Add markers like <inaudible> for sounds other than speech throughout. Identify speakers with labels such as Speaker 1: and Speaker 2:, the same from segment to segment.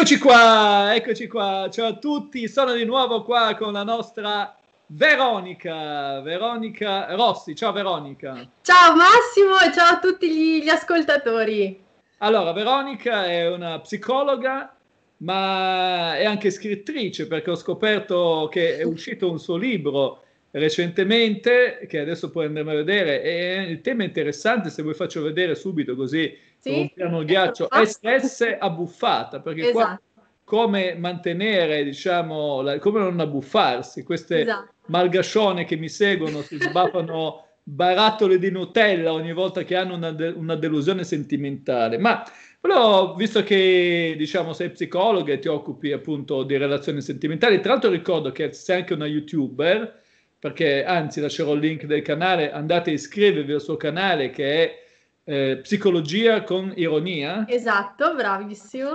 Speaker 1: Eccoci qua, eccoci qua, ciao a tutti, sono di nuovo qua con la nostra Veronica, Veronica Rossi, ciao Veronica.
Speaker 2: Ciao Massimo e ciao a tutti gli, gli ascoltatori.
Speaker 1: Allora, Veronica è una psicologa, ma è anche scrittrice perché ho scoperto che è uscito un suo libro recentemente, che adesso puoi andare a vedere, e il tema è interessante, se vuoi faccio vedere subito così sì? un piano ghiaccio SS abbuffata, perché esatto. qua come mantenere, diciamo, la, come non abbuffarsi, queste esatto. malgascione che mi seguono si sbaffano <laughs> barattole di Nutella ogni volta che hanno una, de- una delusione sentimentale, ma però, visto che diciamo sei psicologa e ti occupi appunto di relazioni sentimentali, tra l'altro ricordo che sei anche una youtuber, perché anzi lascerò il link del canale, andate a iscrivervi al suo canale che è eh, psicologia con ironia.
Speaker 2: Esatto, bravissimo.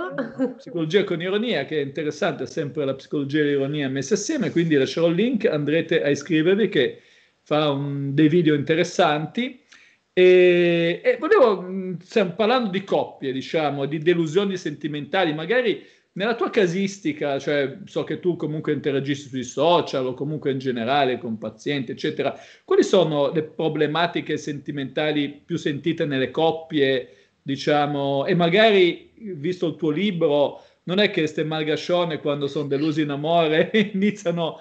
Speaker 1: Psicologia con ironia, che è interessante, sempre la psicologia e l'ironia messe assieme, quindi lascerò il link, andrete a iscrivervi che fa un, dei video interessanti. E, e volevo, stiamo parlando di coppie, diciamo, di delusioni sentimentali, magari nella tua casistica, cioè so che tu comunque interagisci sui social o comunque in generale con pazienti, eccetera, quali sono le problematiche sentimentali più sentite nelle coppie, diciamo, e magari visto il tuo libro, non è che queste malgascione quando sono delusi in amore <laughs> iniziano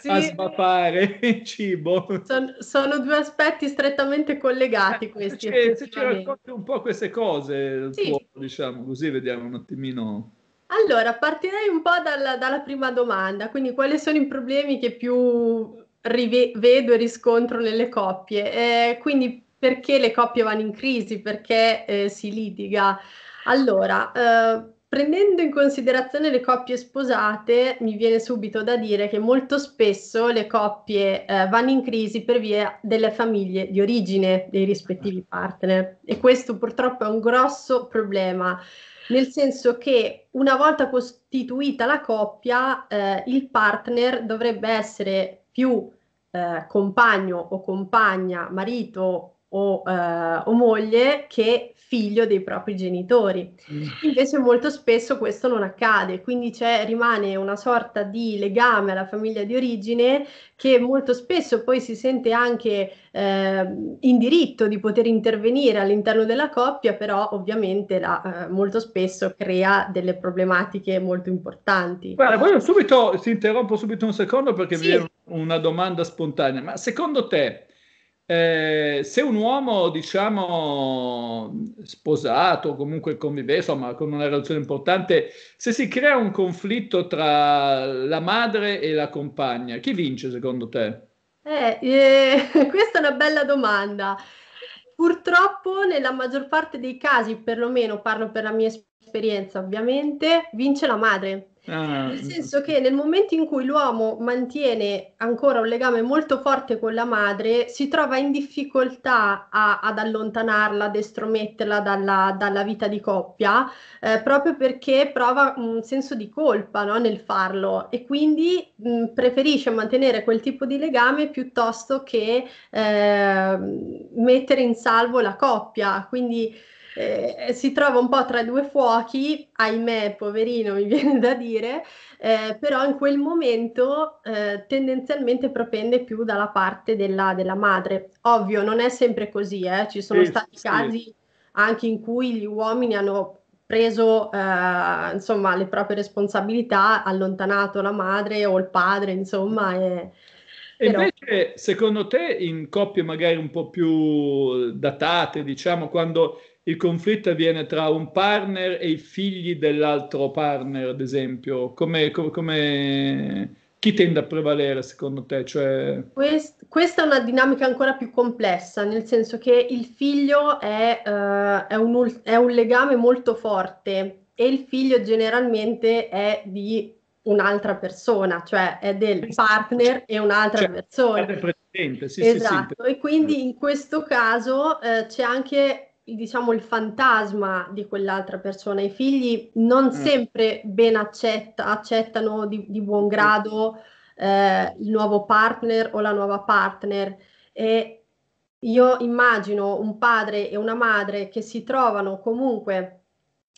Speaker 1: sì. a sbafare il cibo. Sono, sono due
Speaker 2: aspetti strettamente collegati questi. Se ci racconti
Speaker 1: un po' queste cose, sì. tuo, diciamo, così vediamo un attimino.
Speaker 2: Allora, partirei un po' dalla, dalla prima domanda, quindi quali sono i problemi che più rivedo e riscontro nelle coppie? Eh, quindi perché le coppie vanno in crisi, perché eh, si litiga? Allora, eh, prendendo in considerazione le coppie sposate, mi viene subito da dire che molto spesso le coppie eh, vanno in crisi per via delle famiglie di origine dei rispettivi partner e questo purtroppo è un grosso problema nel senso che una volta costituita la coppia, eh, il partner dovrebbe essere più eh, compagno o compagna, marito o, eh, o, moglie che figlio dei propri genitori. Mm. Invece molto spesso questo non accade, quindi rimane una sorta di legame alla famiglia di origine che molto spesso poi si sente anche eh, in diritto di poter intervenire all'interno della coppia, però ovviamente la, eh, molto spesso crea delle problematiche molto importanti.
Speaker 1: Guarda, voglio subito, ti interrompo subito un secondo perché sì. vi è una domanda spontanea, ma secondo te eh, se un uomo, diciamo, sposato, comunque convive, insomma, con una relazione importante, se si crea un conflitto tra la madre e la compagna, chi vince secondo te?
Speaker 2: Eh, eh, <laughs> questa è una bella domanda. Purtroppo, nella maggior parte dei casi, perlomeno parlo per la mia esperienza, ovviamente, vince la madre
Speaker 1: Ah, nel mm.
Speaker 2: senso che nel momento in cui l'uomo mantiene ancora un legame molto forte con la madre, si trova in difficoltà a, ad allontanarla, ad estrometterla dalla, dalla vita di coppia, eh, proprio perché prova un senso di colpa no, nel farlo e quindi mh, mm, preferisce mantenere quel tipo di legame piuttosto che eh, mettere in salvo la coppia. Quindi eh, eh, si trova un po' tra due fuochi, ahimè, poverino, <laughs> mi viene da dire, eh, però in quel momento eh, tendenzialmente propende più dalla parte della, della, madre. Ovvio, non è sempre così, eh. ci sono stati sì. casi anche in cui gli uomini hanno preso eh, insomma, le proprie responsabilità, allontanato la madre o il padre, insomma. E,
Speaker 1: e invece, secondo te, in coppie magari un po' più datate, diciamo, quando il conflitto avviene tra un partner e i figli dell'altro partner, ad esempio? Come, come, come... chi tende a prevalere secondo te? Cioè...
Speaker 2: Quest, questa è una dinamica ancora più complessa, nel senso che il figlio è, uh, è, un, è un legame molto forte e il figlio generalmente è di un'altra persona, cioè è del partner e un'altra cioè, persona.
Speaker 1: Sì, esatto, sì,
Speaker 2: sì, e quindi in questo caso eh, c'è anche diciamo, il fantasma di quell'altra persona. I figli non mm. sempre ben accetta, accettano di, di, buon mm. grado eh, il nuovo partner o la nuova partner. E io immagino un padre e una madre che si trovano comunque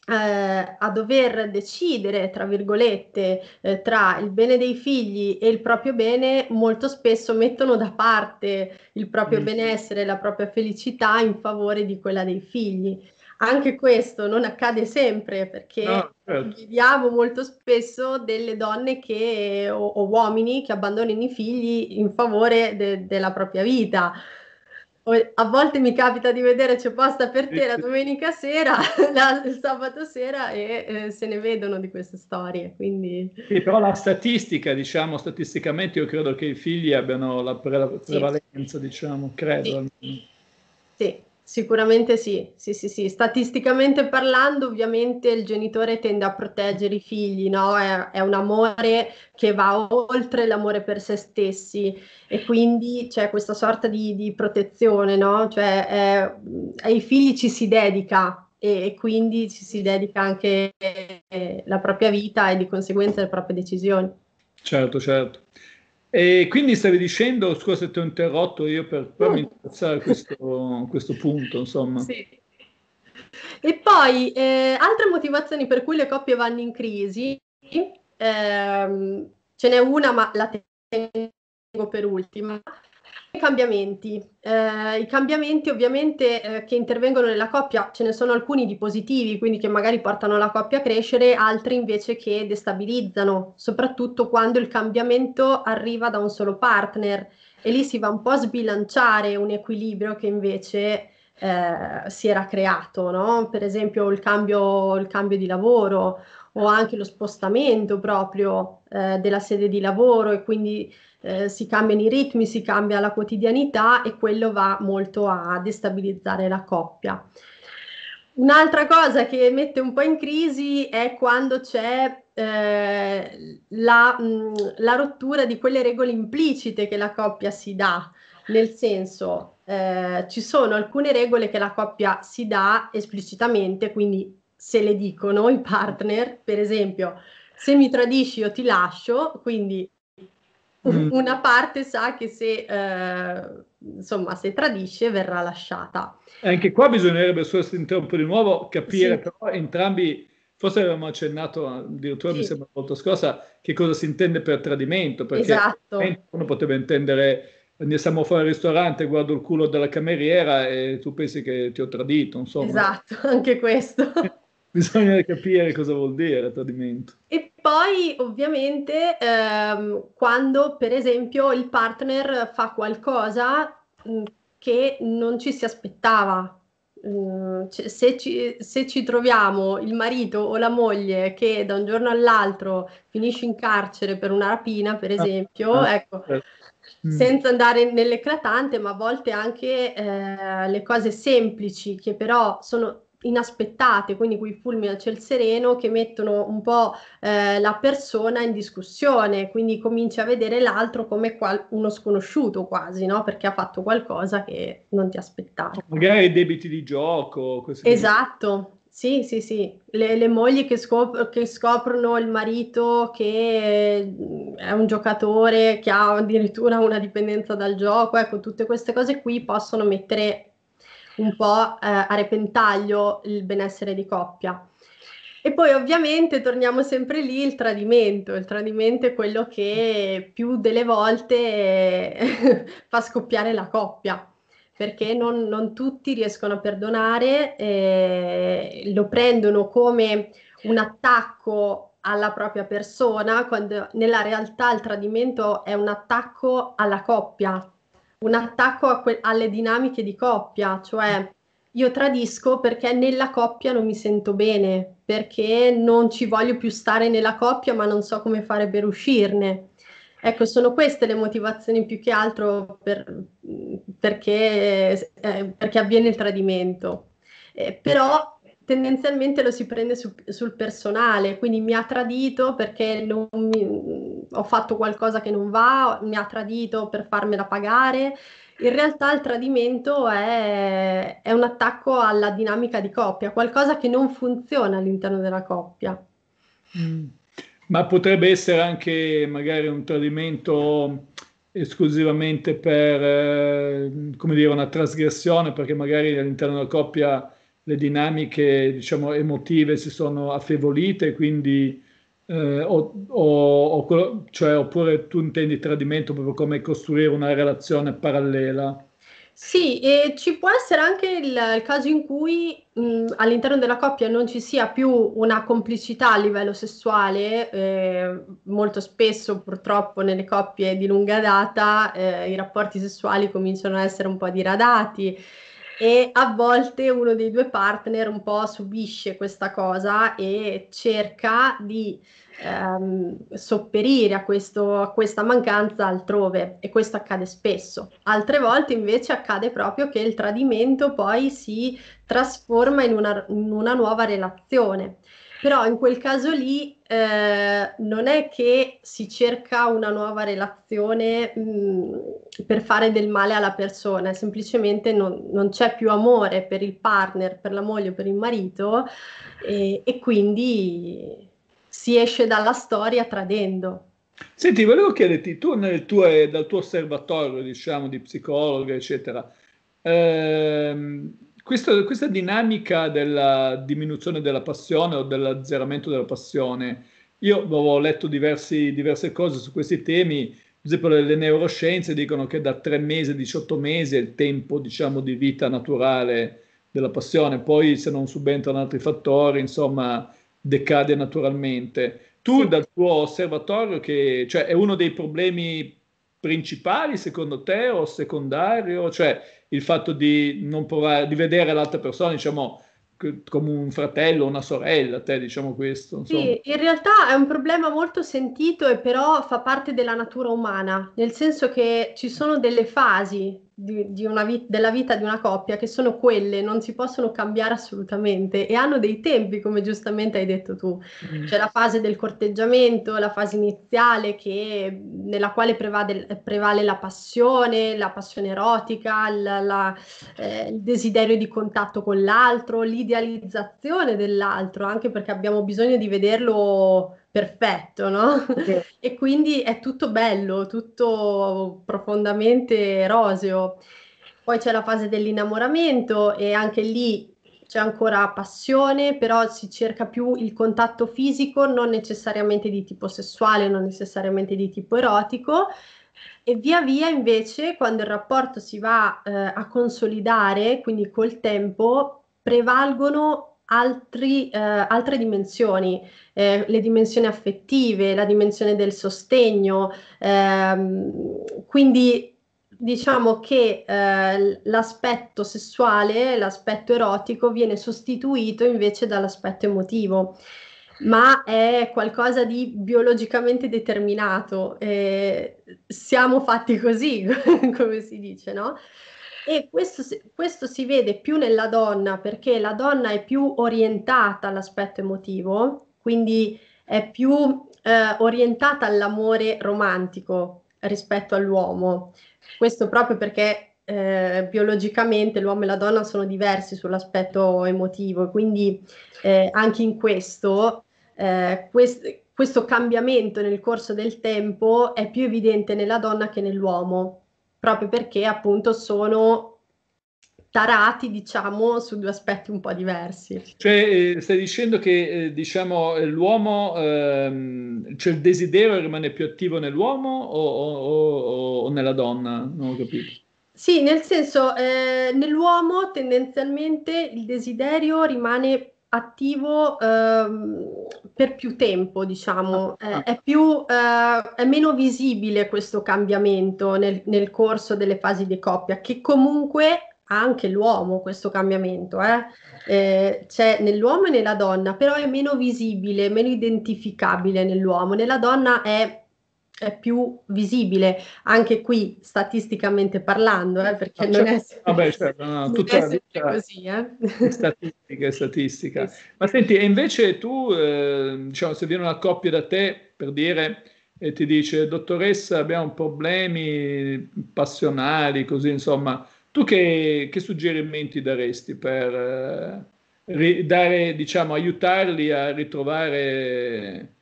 Speaker 2: eh, a dover decidere, tra virgolette, eh, tra il bene dei figli e il proprio bene, molto spesso mettono da parte il proprio mm. benessere, la propria felicità in favore di quella dei figli. Anche questo non accade sempre perché no, certo. vediamo molto spesso delle donne che, o, o, uomini che abbandonano i figli in favore de- della propria vita a volte mi capita di vedere c'è posta per te la domenica sera, <laughs> la, il sabato sera e eh, se ne vedono di queste storie. Quindi... Sì,
Speaker 1: però la statistica, diciamo, statisticamente io credo che i figli abbiano la, pre- prevalenza, sì. diciamo, credo. Sì.
Speaker 2: sì. Sicuramente sì, sì, sì, sì. Statisticamente parlando, ovviamente il genitore tende a proteggere i figli, no? È, è un amore che va oltre l'amore per se stessi e quindi c'è questa sorta di, di protezione, no? Cioè è, mm, ai figli ci si dedica e, e quindi ci si dedica anche eh, la propria vita e di conseguenza le proprie decisioni.
Speaker 1: Certo, certo. E quindi stavi dicendo, scusa se ti ho interrotto io per farmi interessare questo, questo punto, insomma. Sì.
Speaker 2: E poi eh, altre motivazioni per cui le coppie vanno in crisi, eh, ce n'è una ma la tengo per ultima, i cambiamenti. Eh, I cambiamenti ovviamente eh, che intervengono nella coppia, ce ne sono alcuni di positivi, quindi che magari portano la coppia a crescere, altri invece che destabilizzano, soprattutto quando il cambiamento arriva da un solo partner e lì si va un po' a sbilanciare un equilibrio che invece eh, si era creato, no? per esempio il cambio, il cambio di lavoro o anche lo spostamento proprio eh, della sede di lavoro e quindi eh, si cambiano i ritmi, si cambia la quotidianità e quello va molto a destabilizzare la coppia. Un'altra cosa che mette un po' in crisi è quando c'è eh, la, mh, la, rottura di quelle regole implicite che la coppia si dà, nel senso eh, ci sono alcune regole che la coppia si dà esplicitamente, quindi se le dicono i partner, per esempio se mi tradisci io ti lascio, quindi Mm. una parte sa che se, eh, insomma, se tradisce verrà lasciata.
Speaker 1: Anche qua bisognerebbe, solo se interrompo di nuovo, capire sì. però entrambi, forse avevamo accennato addirittura, sì. mi sembra, molto volta scorsa, che cosa si intende per tradimento, perché esatto. uno poteva intendere andiamo fuori al ristorante, guardo il culo della cameriera e tu pensi che ti ho tradito, insomma.
Speaker 2: Esatto, <laughs> anche questo. <laughs>
Speaker 1: <laughs> Bisogna capire cosa vuol dire tradimento.
Speaker 2: E poi ovviamente ehm, quando per esempio il partner fa qualcosa mm, che non ci si aspettava, mm, cioè, se ci, se ci, troviamo il marito o la moglie che da un giorno all'altro finisce in carcere per una rapina, per ah, esempio, ah, ecco, eh. Mm. senza andare nell'eclatante, ma a volte anche eh, le cose semplici che però sono inaspettate, quindi quei fulmini a ciel sereno che mettono un po' eh, la persona in discussione, quindi cominci a vedere l'altro come qual- uno sconosciuto quasi, no? perché ha fatto qualcosa che non ti aspettavi.
Speaker 1: Magari debiti di gioco.
Speaker 2: Esatto, sì, sì, sì. Le, le mogli che, scop- che, scoprono il marito che eh, è un giocatore, che ha addirittura una dipendenza dal gioco, ecco, tutte queste cose qui possono mettere un po' eh, a repentaglio il benessere di coppia. E poi ovviamente torniamo sempre lì il tradimento, il tradimento è quello che più delle volte eh, <laughs> fa scoppiare la coppia, perché non, non tutti riescono a perdonare, eh, lo prendono come un attacco alla propria persona, quando nella realtà il tradimento è un attacco alla coppia, un attacco que- alle dinamiche di coppia, cioè io tradisco perché nella coppia non mi sento bene, perché non ci voglio più stare nella coppia ma non so come fare per uscirne. Ecco, sono queste le motivazioni più che altro per, perché, eh, perché avviene il tradimento. Eh, però tendenzialmente lo si prende su, sul personale, quindi mi ha tradito perché mi, ho fatto qualcosa che non va, mi ha tradito per farmela pagare. In realtà il tradimento è, è un attacco alla dinamica di coppia, qualcosa che non funziona all'interno della coppia.
Speaker 1: Mm. Ma potrebbe essere anche magari un tradimento esclusivamente per, eh, come dire, una trasgressione, perché magari all'interno della coppia le dinamiche diciamo, emotive si sono affievolite, quindi, eh, o, o, o, cioè, oppure tu intendi tradimento proprio come costruire una relazione parallela? Sì,
Speaker 2: e ci può essere anche il, il caso in cui mh, all'interno della coppia non ci sia più una complicità a livello sessuale, eh, molto spesso purtroppo nelle coppie di lunga data eh, i rapporti sessuali cominciano ad essere un po' diradati e a volte uno dei due partner un po' subisce questa cosa e cerca di ehm, sopperire a, questo, a questa mancanza altrove e questo accade spesso. Altre volte invece accade proprio che il tradimento poi si trasforma in una, in una nuova relazione però in quel caso lì eh, non è che si cerca una nuova relazione mh, mm, per fare del male alla persona, semplicemente non, non, c'è più amore per il partner, per la moglie, per il marito e, e quindi si esce dalla storia tradendo.
Speaker 1: Senti, volevo chiederti, tu tue, dal tuo osservatorio, diciamo, di psicologa, eccetera, ehm, questo, questa dinamica della diminuzione della passione o dell'azzeramento della passione, io avevo letto diversi, diverse cose su questi temi, per esempio le neuroscienze dicono che da 3 mesi a 18 mesi è il tempo diciamo, di vita naturale della passione, poi se non subentrano altri fattori, insomma, decade naturalmente. Tu dal tuo osservatorio, che cioè, è uno dei problemi principali secondo te o secondario? Cioè, il fatto di non provare, di vedere l'altra persona, diciamo, come un fratello, una sorella, te diciamo questo. Insomma. Sì,
Speaker 2: in realtà è un problema molto sentito e però fa parte della natura umana, nel senso che ci sono delle fasi di, di vi- della vita di una coppia che sono quelle, non si possono cambiare assolutamente e hanno dei tempi, come giustamente hai detto tu. Mm. C'è la fase del corteggiamento, la fase iniziale che, nella quale prevade, prevale la passione, la passione erotica, la, la, eh, il desiderio di contatto con l'altro, l'idealizzazione dell'altro, anche perché abbiamo bisogno di vederlo perfetto, no? Sì. <laughs> e quindi è tutto bello, tutto profondamente roseo. Poi c'è la fase dell'innamoramento e anche lì c'è ancora passione, però si cerca più il contatto fisico, non necessariamente di tipo sessuale, non necessariamente di tipo erotico. E via via invece, quando il rapporto si va eh, a consolidare, quindi col tempo, prevalgono altri, eh, altre dimensioni, eh, le dimensioni affettive, la dimensione del sostegno, ehm, quindi diciamo che eh, l'aspetto sessuale, l'aspetto erotico viene sostituito invece dall'aspetto emotivo, ma è qualcosa di biologicamente determinato, eh, siamo fatti così, <laughs> come si dice, no? E questo, questo, si vede più nella donna perché la donna è più orientata all'aspetto emotivo, quindi è più eh, orientata all'amore romantico rispetto all'uomo. Questo proprio perché eh, biologicamente l'uomo e la donna sono diversi sull'aspetto emotivo, quindi eh, anche in questo, eh, quest- questo cambiamento nel corso del tempo è più evidente nella donna che nell'uomo proprio perché appunto sono tarati, diciamo, su due aspetti un po' diversi.
Speaker 1: Cioè, eh, stai dicendo che, eh, diciamo, eh, l'uomo, ehm, cioè il desiderio rimane più attivo nell'uomo o, o, o, o nella donna? Non ho capito.
Speaker 2: Sì, nel senso, eh, nell'uomo tendenzialmente il desiderio rimane attivo eh, per più tempo, diciamo, eh, è, più, eh, è meno visibile questo cambiamento nel, nel, corso delle fasi di coppia, che comunque ha anche l'uomo questo cambiamento, eh. Eh, c'è nell'uomo e nella donna, però è meno visibile, meno identificabile nell'uomo, nella donna è è più visibile anche qui statisticamente parlando, eh, perché ah, non è, certo. vabbè,
Speaker 1: <laughs> certo, no, non è sempre così. Eh. Statistica, statistica. <laughs> Sì, Ma senti, e invece tu, eh, diciamo, se viene una coppia da te per dire e ti dice, dottoressa, abbiamo problemi passionali, così insomma, tu che, che suggerimenti daresti per eh, dare, diciamo, aiutarli a ritrovare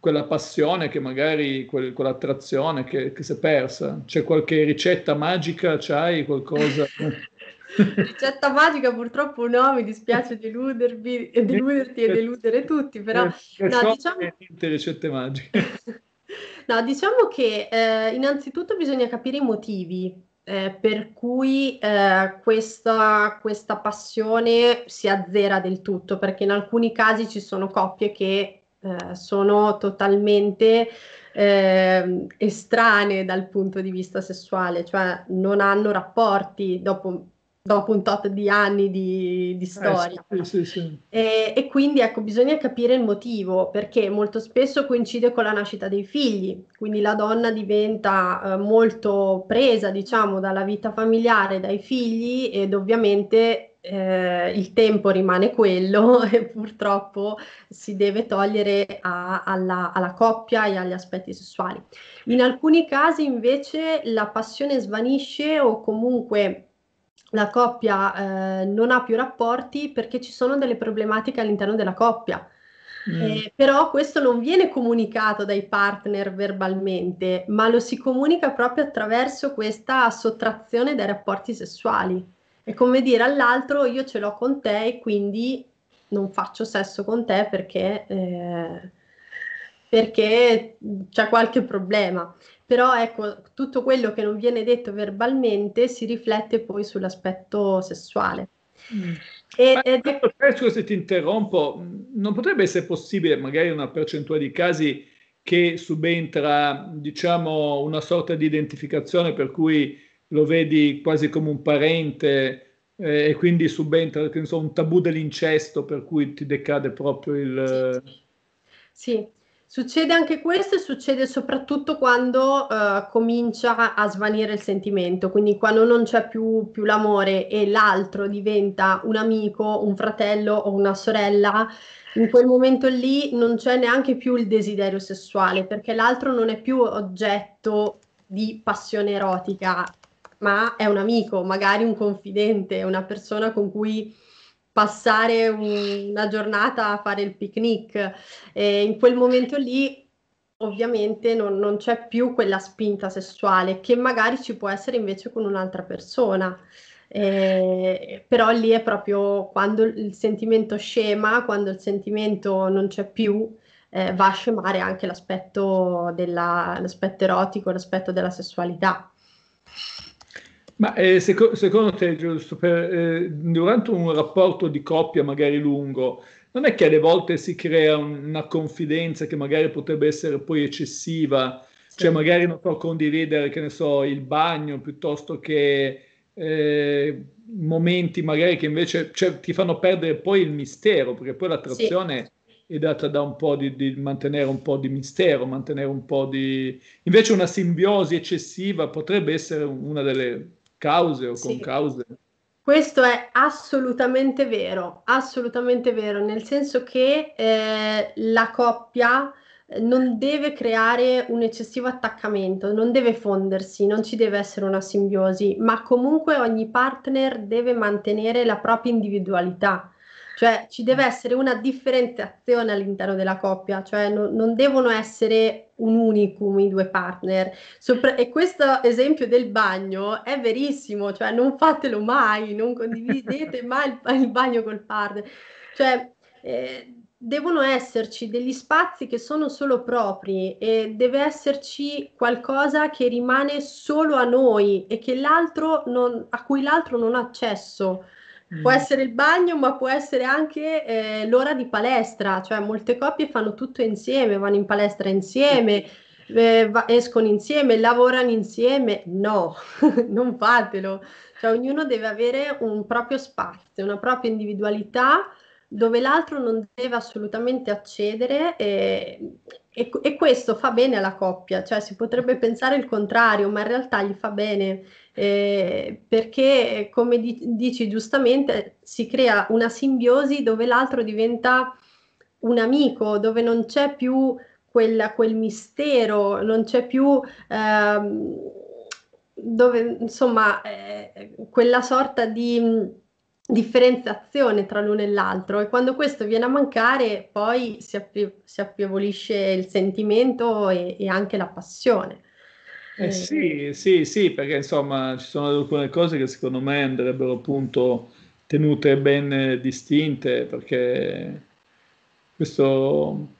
Speaker 1: quella passione che magari, quel, quell'attrazione che, che si è persa? C'è qualche ricetta magica? C'hai qualcosa? <laughs>
Speaker 2: ricetta magica purtroppo no, mi dispiace deludervi, eh, deluderti e deludere tutti, però... Eh, eh, no, diciamo...
Speaker 1: ricette magiche. <laughs>
Speaker 2: No, diciamo che eh, innanzitutto bisogna capire i motivi eh, per cui eh, questa, questa, passione si azzera del tutto, perché in alcuni casi ci sono coppie che eh, sono totalmente eh, estranee dal punto di vista sessuale, cioè non hanno rapporti dopo, dopo un tot di anni di, di eh, storia.
Speaker 1: Eh, sì, sì, sì.
Speaker 2: E, e, quindi ecco, bisogna capire il motivo, perché molto spesso coincide con la nascita dei figli, quindi la donna diventa eh, molto presa, diciamo, dalla vita familiare, dai figli ed ovviamente eh, il tempo rimane quello <laughs> e purtroppo si deve togliere a, alla, alla, coppia e agli aspetti sessuali. In alcuni casi invece la passione svanisce o comunque la coppia eh, non ha più rapporti perché ci sono delle problematiche all'interno della coppia. Mm. Eh, però questo non viene comunicato dai partner verbalmente, ma lo si comunica proprio attraverso questa sottrazione dai rapporti sessuali. È come dire all'altro io ce l'ho con te e quindi non faccio sesso con te perché, eh, perché c'è qualche problema. Però ecco, tutto quello che non viene detto verbalmente si riflette poi sull'aspetto sessuale.
Speaker 1: Mm. E, ed eh, se ti interrompo, mm, non potrebbe essere possibile magari una percentuale di casi che subentra diciamo una sorta di identificazione per cui lo vedi quasi come un parente eh, e quindi subentra che, un tabù dell'incesto per cui ti decade proprio il...
Speaker 2: Sì, eh, succede anche questo e succede soprattutto quando uh, comincia a svanire il sentimento, quindi quando non c'è più, più l'amore e l'altro diventa un amico, un fratello o una sorella in quel momento lì non c'è neanche più il desiderio sessuale perché l'altro non è più oggetto di passione erotica, ma è un amico, magari un confidente, una persona con cui passare un, una giornata a fare il picnic. E in quel momento lì ovviamente non, non, c'è più quella spinta sessuale che magari ci può essere invece con un'altra persona. Eh, però lì è proprio quando il sentimento scema, quando il sentimento non c'è più, eh, va a scemare anche l'aspetto, della, l'aspetto erotico, l'aspetto della sessualità.
Speaker 1: Ma eh, seco- secondo te, giusto, per, eh, durante un rapporto di coppia magari lungo, non è che alle volte si crea un- una confidenza che magari potrebbe essere poi eccessiva, sì. cioè magari non so condividere, che ne so, il bagno piuttosto che eh, momenti magari che invece cioè, ti fanno perdere poi il mistero, perché poi l'attrazione... Sì è data da un po' di, di, mantenere un po' di mistero, mantenere un po' di... Invece una simbiosi eccessiva potrebbe essere una delle cause o sì. con cause.
Speaker 2: Questo è assolutamente vero, assolutamente vero, nel senso che eh, la coppia eh, non deve creare un eccessivo attaccamento, non deve fondersi, non ci deve essere una simbiosi, ma comunque ogni partner deve mantenere la propria individualità cioè ci deve eh. essere una differenziazione all'interno della coppia, cioè no, non devono essere un unicum i due partner. Sopra- e questo esempio del bagno è verissimo, cioè non fatelo mai, non condividete <laughs> mai il, il bagno col partner. Cioè, eh, devono esserci degli spazi che sono solo propri e deve esserci qualcosa che rimane solo a noi e non, a cui l'altro non ha accesso. Può mm. essere il bagno, ma può essere anche eh, l'ora di palestra, cioè molte coppie fanno tutto insieme, vanno in palestra insieme, eh, va- escono insieme, lavorano insieme. No, <laughs> non fatelo. Cioè, ognuno deve avere un proprio spazio, una propria individualità dove l'altro non deve assolutamente accedere e, e, e questo fa bene alla coppia, cioè si potrebbe pensare il contrario, ma in realtà gli fa bene eh, perché come di- dici giustamente si crea una simbiosi dove l'altro diventa un amico, dove non c'è più quel, quel mistero, non c'è più... Ehm, dove insomma eh, quella sorta di differenziazione tra l'uno e l'altro e quando questo viene a mancare poi si, appri- si affievolisce il sentimento e, e anche la passione.
Speaker 1: Eh sì, sì, sì, perché insomma ci sono alcune cose che secondo me andrebbero appunto tenute ben distinte, perché questo...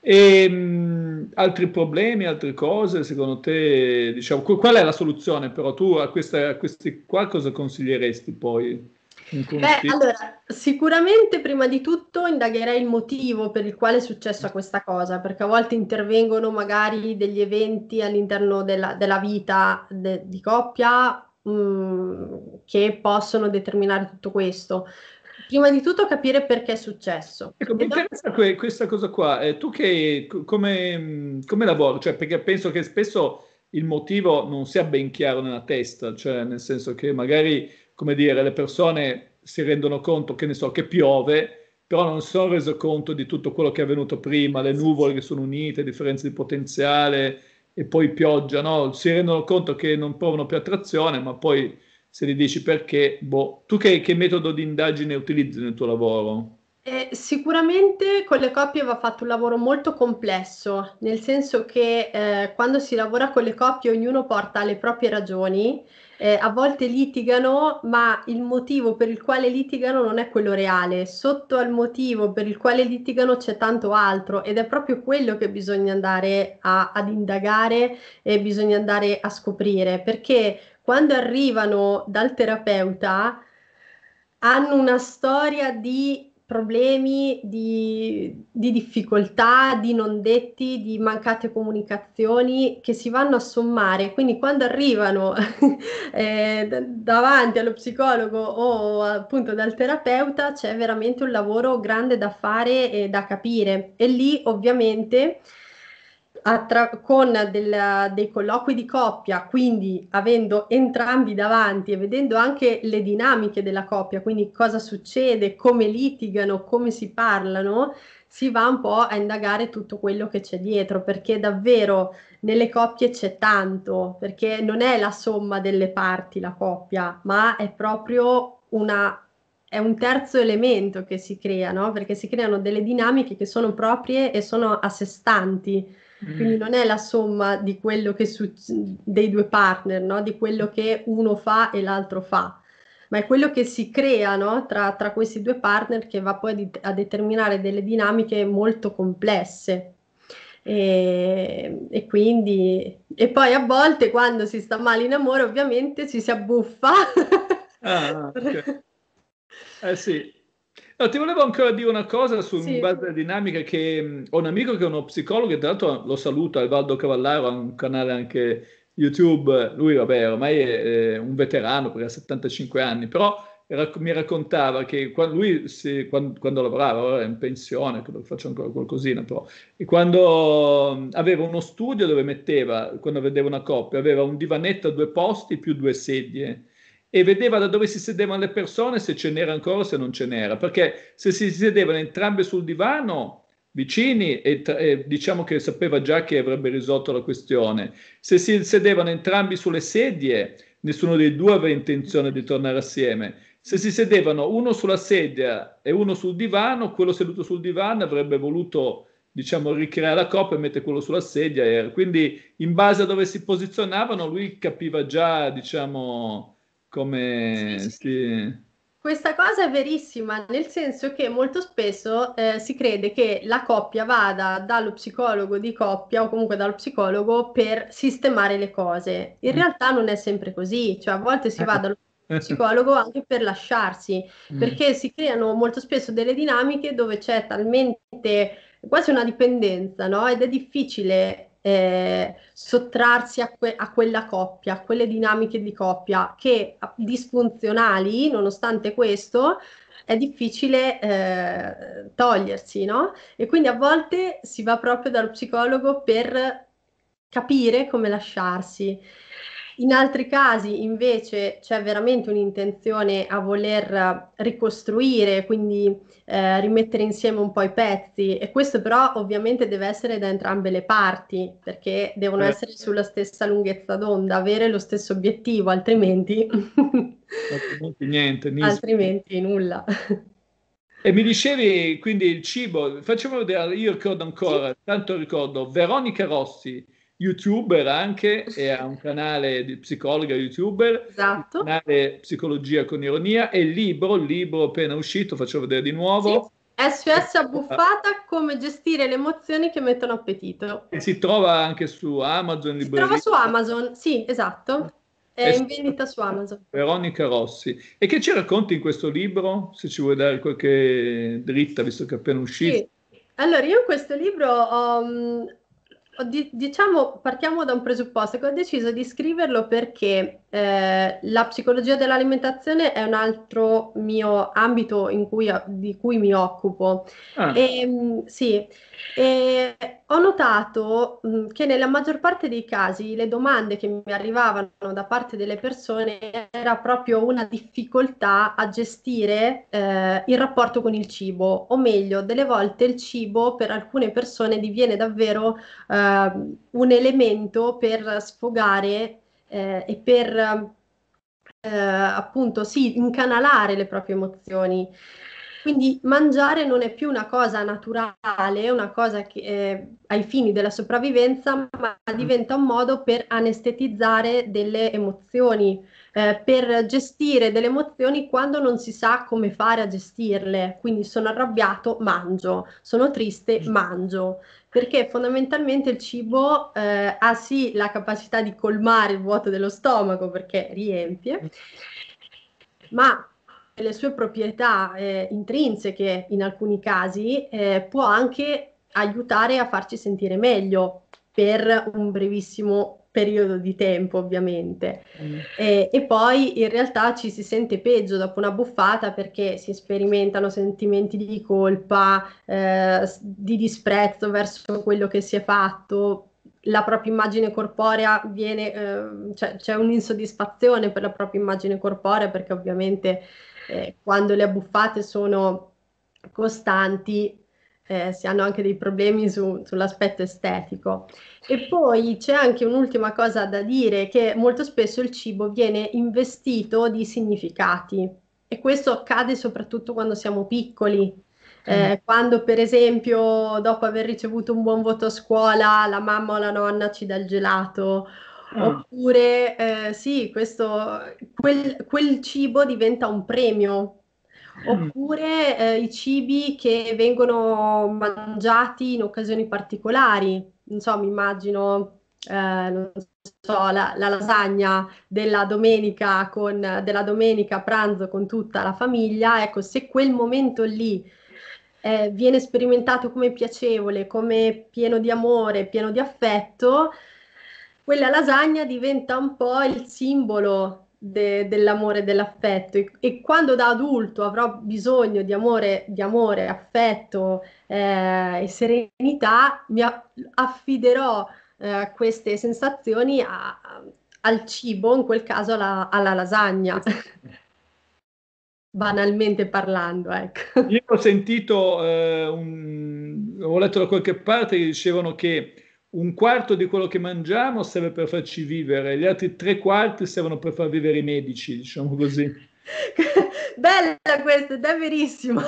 Speaker 1: E ehm, mh, altri problemi, altre cose, secondo te, diciamo, qual è la soluzione però? Tu a, questa, a questi qua cosa consiglieresti poi? Beh, allora,
Speaker 2: sicuramente prima di tutto indagherei il motivo per il quale è successa questa cosa, perché a volte intervengono magari degli eventi all'interno della, della vita de, di coppia mh, mm, che possono determinare tutto questo. Prima di tutto capire perché è successo. Ecco, mi interessa
Speaker 1: que- questa cosa qua. Eh, tu che, come, mm, come lavori? Cioè, perché penso che spesso il motivo non sia ben chiaro nella testa, cioè nel senso che magari come dire, le persone si rendono conto che ne so, che piove, però non si sono reso conto di tutto quello che è avvenuto prima, le nuvole che sono unite, differenze di potenziale e poi pioggia, no? Si rendono conto che non provano più attrazione, ma poi se gli dici perché, boh, tu che, che metodo di indagine utilizzi nel tuo lavoro?
Speaker 2: Eh, sicuramente con le coppie va fatto un lavoro molto complesso, nel senso che eh, quando si lavora con le coppie ognuno porta le proprie ragioni eh, a volte litigano, ma il motivo per il quale litigano non è quello reale. Sotto al motivo per il quale litigano c'è tanto altro ed è proprio quello che bisogna andare a, ad indagare e bisogna andare a scoprire, perché quando arrivano dal terapeuta hanno una storia di problemi, di, di, difficoltà, di non detti, di mancate comunicazioni che si vanno a sommare. Quindi quando arrivano <laughs> eh, davanti allo psicologo o appunto dal terapeuta c'è veramente un lavoro grande da fare e da capire. E lì ovviamente attra- con del, dei colloqui di coppia, quindi avendo entrambi davanti e vedendo anche le dinamiche della coppia, quindi cosa succede, come litigano, come si parlano, si va un po' a indagare tutto quello che c'è dietro, perché davvero nelle coppie c'è tanto, perché non è la somma delle parti la coppia, ma è proprio una è un terzo elemento che si crea, no? perché si creano delle dinamiche che sono proprie e sono a sé stanti. Quindi mm. non è la somma di quello che su- dei due partner, no? di quello che uno fa e l'altro fa, ma è quello che si crea no? tra, tra, questi due partner che va poi a determinare delle dinamiche molto complesse. E, e, quindi, e poi a volte quando si sta male in amore, ovviamente ci si abbuffa.
Speaker 1: Ah, okay. <laughs> Eh sì, No, ti volevo ancora dire una cosa su sì. base dinamica che mm, ho un amico che è uno psicologo e tra l'altro lo saluto, Evaldo Cavallaro, ha un canale anche YouTube, lui vabbè ormai è, un veterano perché ha 75 anni, però mi raccontava che quando lui si, quando, quando, lavorava, ora è in pensione, credo che faccia ancora qualcosina, però, e quando mm, aveva uno studio dove metteva, quando vedeva una coppia, aveva un divanetto a due posti più due sedie e vedeva da dove si sedevano le persone, se ce n'era ancora o se non ce n'era, perché se si sedevano entrambe sul divano, vicini, e, e, diciamo che sapeva già che avrebbe risolto la questione, se si sedevano entrambi sulle sedie, nessuno dei due aveva intenzione di tornare assieme, se si sedevano uno sulla sedia e uno sul divano, quello seduto sul divano avrebbe voluto diciamo, ricreare la coppia e mettere quello sulla sedia, quindi in base a dove si posizionavano lui capiva già, diciamo, come... Sì, sì. Si...
Speaker 2: Questa cosa è verissima, nel senso che molto spesso eh, si crede che la coppia vada dallo psicologo di coppia o comunque dallo psicologo per sistemare le cose. In mm. realtà non è sempre così, cioè a volte si va dallo <laughs> psicologo anche per lasciarsi, mm. perché si creano molto spesso delle dinamiche dove c'è talmente quasi una dipendenza, no? Ed è difficile eh, sottrarsi a, que- a, quella coppia, a quelle dinamiche di coppia che disfunzionali, nonostante questo, è difficile eh, togliersi, no? E quindi a volte si va proprio dallo psicologo per capire come lasciarsi. In altri casi invece c'è veramente un'intenzione a voler ricostruire, quindi eh, rimettere insieme un po' i pezzi e questo però ovviamente deve essere da entrambe le parti perché devono eh. essere sulla stessa lunghezza d'onda, avere lo stesso obiettivo, altrimenti, <laughs>
Speaker 1: altrimenti niente, niente.
Speaker 2: altrimenti nulla.
Speaker 1: E mi dicevi quindi il cibo, facciamo vedere, io ricordo ancora, sì. tanto ricordo Veronica Rossi, youtuber anche, <laughs> e ha un canale di psicologa youtuber, esatto. canale Psicologia con Ironia e il libro, il libro appena uscito, faccio vedere di nuovo. Sì. SOS esatto. abbuffata,
Speaker 2: come gestire le emozioni che mettono appetito.
Speaker 1: E si trova anche su Amazon. Si trova su
Speaker 2: Amazon, sì, esatto. È, in vendita su Amazon.
Speaker 1: Veronica Rossi. E che ci racconti in questo libro? Se ci vuoi dare qualche dritta, visto che è appena uscito.
Speaker 2: Sì. Allora, io in questo libro ho, mm, diciamo, partiamo da un presupposto che ho deciso di scriverlo perché eh, la psicologia dell'alimentazione è un altro mio ambito cui, di cui mi occupo. Ah. E, ehm, sì, e ho notato mm, che nella maggior parte dei casi le domande che mi arrivavano da parte delle persone era proprio una difficoltà a gestire eh, il rapporto con il cibo, o meglio, delle volte il cibo per alcune persone diviene davvero eh, un elemento per sfogare eh, e per eh, appunto sì, incanalare le proprie emozioni. Quindi mangiare non è più una cosa naturale, una cosa che, eh, ai fini della sopravvivenza, ma diventa un modo per anestetizzare delle emozioni, eh, per gestire delle emozioni quando non si sa come fare a gestirle. Quindi sono arrabbiato, mangio, sono triste, mm. mangio perché fondamentalmente il cibo eh, ha sì la capacità di colmare il vuoto dello stomaco perché riempie, ma le sue proprietà eh, intrinseche in alcuni casi eh, può anche aiutare a farci sentire meglio per un brevissimo periodo di tempo ovviamente mm. e, e, poi in realtà ci si sente peggio dopo una buffata perché si sperimentano sentimenti di colpa, eh, di disprezzo verso quello che si è fatto, la propria immagine corporea viene, eh, cioè, c'è un'insoddisfazione per la propria immagine corporea perché ovviamente eh, quando le abbuffate sono costanti eh, si hanno anche dei problemi su, sull'aspetto estetico. E poi c'è anche un'ultima cosa da dire, che molto spesso il cibo viene investito di significati e questo accade soprattutto quando siamo piccoli. Eh, quando per esempio dopo aver ricevuto un buon voto a scuola la mamma o la nonna ci dà il gelato ah. Oppure eh, sì, questo, quel, quel, cibo diventa un premio Mm. oppure eh, i cibi che vengono mangiati in occasioni particolari. Non so, mi immagino, eh, non so, la, la, lasagna della domenica, con, della domenica a pranzo con tutta la famiglia. Ecco, se quel momento lì eh, viene sperimentato come piacevole, come pieno di amore, pieno di affetto, quella lasagna diventa un po' il simbolo de, dell'amore e dell'affetto e, e, quando da adulto avrò bisogno di amore, di amore affetto eh, e serenità, mi affiderò eh, queste sensazioni a, al cibo, in quel caso alla, alla lasagna. <laughs> banalmente parlando. Ecco.
Speaker 1: Io ho sentito, eh, un... ho letto da qualche parte che dicevano che un quarto di quello che mangiamo serve per farci vivere, gli altri tre quarti servono per far vivere i medici, diciamo così. <laughs>
Speaker 2: Bella questa, è verissimo.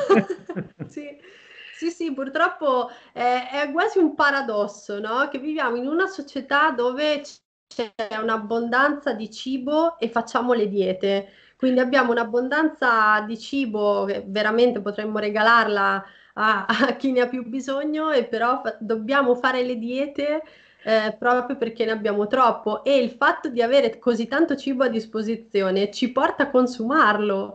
Speaker 2: <laughs> sì. Sì, sì, purtroppo è, eh, è quasi un paradosso, no? Che viviamo in una società dove c'è un'abbondanza di cibo e facciamo le diete. Quindi abbiamo un'abbondanza di cibo che veramente potremmo regalarla a, a chi ne ha più bisogno e però fa- dobbiamo fare le diete eh, proprio perché ne abbiamo troppo e il fatto di avere così tanto cibo a disposizione ci porta a consumarlo.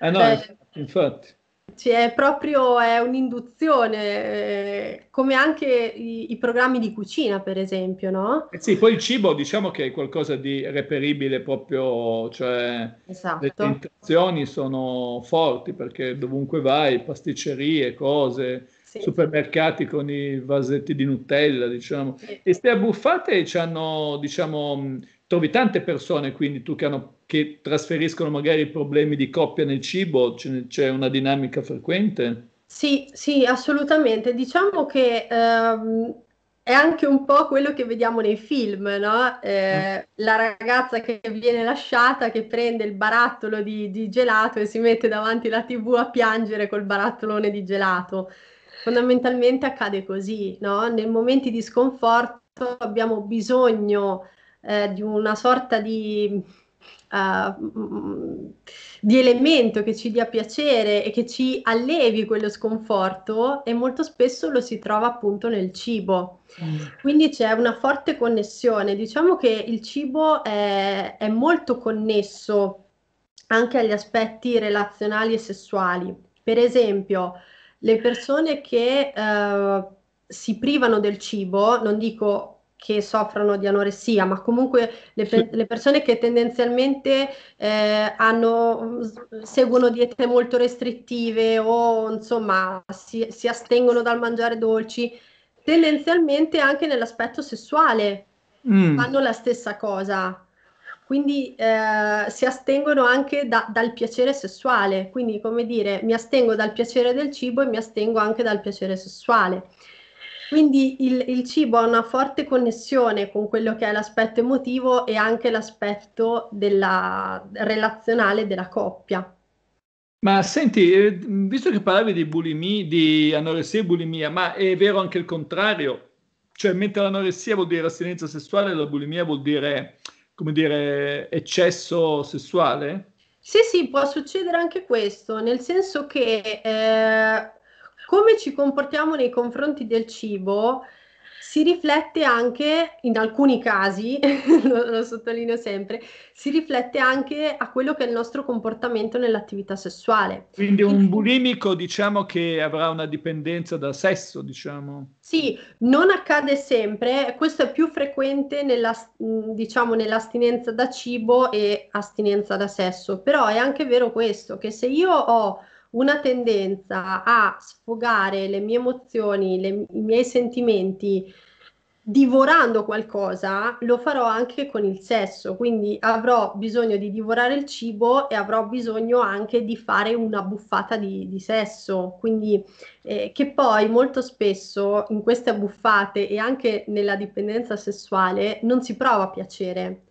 Speaker 1: Eh no, eh, infatti
Speaker 2: cioè, è proprio è un'induzione, eh, come anche i, i, programmi di cucina, per esempio, no?
Speaker 1: Eh sì, poi il cibo diciamo che è qualcosa di reperibile proprio, cioè esatto. le tentazioni sono forti perché dovunque vai, pasticcerie, cose, sì. supermercati con i vasetti di Nutella, diciamo. Sì. E queste abbuffate ci hanno, diciamo trovi tante persone quindi tu che, hanno, che trasferiscono magari problemi di coppia nel cibo, c'è, una dinamica frequente?
Speaker 2: Sì, sì, assolutamente. Diciamo che ehm, è anche un po' quello che vediamo nei film, no? Eh, mm. La ragazza che viene lasciata, che prende il barattolo di, di gelato e si mette davanti alla tv a piangere col barattolone di gelato. Fondamentalmente accade così, no? Nei momenti di sconforto abbiamo bisogno eh, di una sorta di, uh, di, elemento che ci dia piacere e che ci allevi quello sconforto e molto spesso lo si trova appunto nel cibo. Mm. Quindi c'è una forte connessione. Diciamo che il cibo è, è molto connesso anche agli aspetti relazionali e sessuali. Per esempio, le persone che eh, si privano del cibo, non dico che soffrono di anoressia, ma comunque le, pe- le persone che tendenzialmente eh, hanno, seguono diete molto restrittive o insomma si, si astengono dal mangiare dolci, tendenzialmente anche nell'aspetto sessuale mm. fanno la stessa cosa. Quindi eh, si astengono anche da, dal piacere sessuale, quindi come dire mi astengo dal piacere del cibo e mi astengo anche dal piacere sessuale. Quindi il, il, cibo ha una forte connessione con quello che è l'aspetto emotivo e anche l'aspetto della, relazionale della coppia.
Speaker 1: Ma senti, eh, visto che parlavi di bulimia, di anoressia e bulimia, ma è vero anche il contrario? Cioè, mentre l'anoressia vuol dire astinenza sessuale, la bulimia vuol dire, come dire, eccesso sessuale?
Speaker 2: Sì, sì, può succedere anche questo, nel senso che eh, come ci comportiamo nei confronti del cibo si riflette anche, in alcuni casi, <laughs> lo, lo, sottolineo sempre, si riflette anche a quello che è il nostro comportamento nell'attività sessuale.
Speaker 1: Quindi un bulimico diciamo che avrà una dipendenza dal sesso, diciamo.
Speaker 2: Sì, non accade sempre, questo è più frequente nella, diciamo, nell'astinenza da cibo e astinenza da sesso, però è anche vero questo, che se io ho una tendenza a sfogare le mie emozioni, le, i miei sentimenti divorando qualcosa, lo farò anche con il sesso, quindi avrò bisogno di divorare il cibo e avrò bisogno anche di fare una buffata di, di sesso, quindi eh, che poi molto spesso in queste buffate e anche nella dipendenza sessuale non si prova piacere,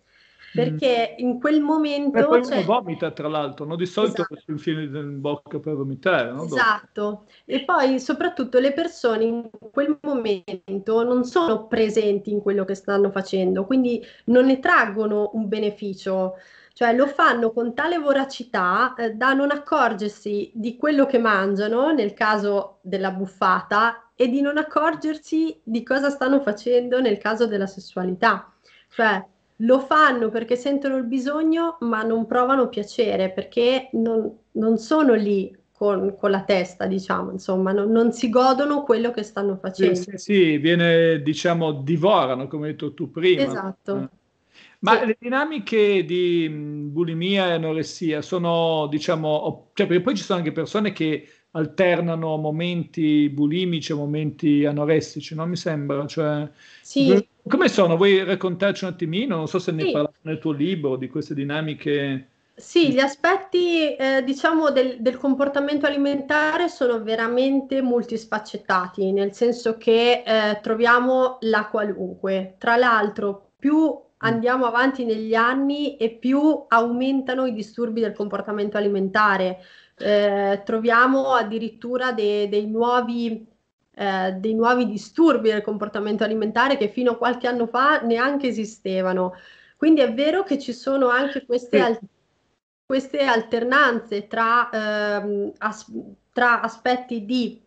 Speaker 2: perché mm. in quel momento... E eh, poi cioè...
Speaker 1: vomita, tra l'altro, no? di solito esatto. si in bocca per vomitare. No?
Speaker 2: Esatto, e poi soprattutto le persone in quel momento non sono presenti in quello che stanno facendo, quindi non ne traggono un beneficio. Cioè lo fanno con tale voracità eh, da non accorgersi di quello che mangiano, nel caso della buffata, e di non accorgersi di cosa stanno facendo nel caso della sessualità. Cioè, lo fanno perché sentono il bisogno, ma non provano piacere perché non, non sono lì con, con, la testa, diciamo, insomma, non, non, si godono quello che stanno facendo. Sì, sì,
Speaker 1: sì, viene, diciamo, divorano, come hai detto tu prima. Esatto. Eh. Ma sì. le dinamiche di bulimia e anoressia sono, diciamo, cioè, perché poi ci sono anche persone che alternano momenti bulimici e momenti anoressici, non mi sembra. Cioè, sì. Come sono? Vuoi raccontarci un attimino? Non so se ne sì. parla nel tuo libro di queste dinamiche.
Speaker 2: Sì, gli aspetti eh, diciamo del, del, comportamento alimentare sono veramente multisfaccettati, nel senso che eh, troviamo la qualunque. Tra l'altro, più mm. andiamo avanti negli anni e più aumentano i disturbi del comportamento alimentare, eh, troviamo addirittura de- dei, nuovi, eh, dei nuovi disturbi del comportamento alimentare che fino a qualche anno fa neanche esistevano. Quindi è vero che ci sono anche queste, al- queste alternanze tra, ehm, as- tra aspetti di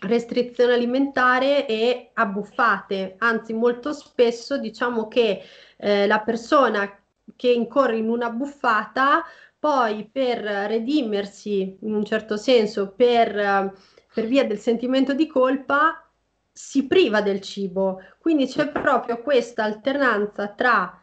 Speaker 2: restrizione alimentare e abbuffate, anzi molto spesso diciamo che eh, la persona che incorre in una buffata poi per redimersi in un certo senso, per, per via del sentimento di colpa, si priva del cibo. Quindi c'è proprio questa alternanza tra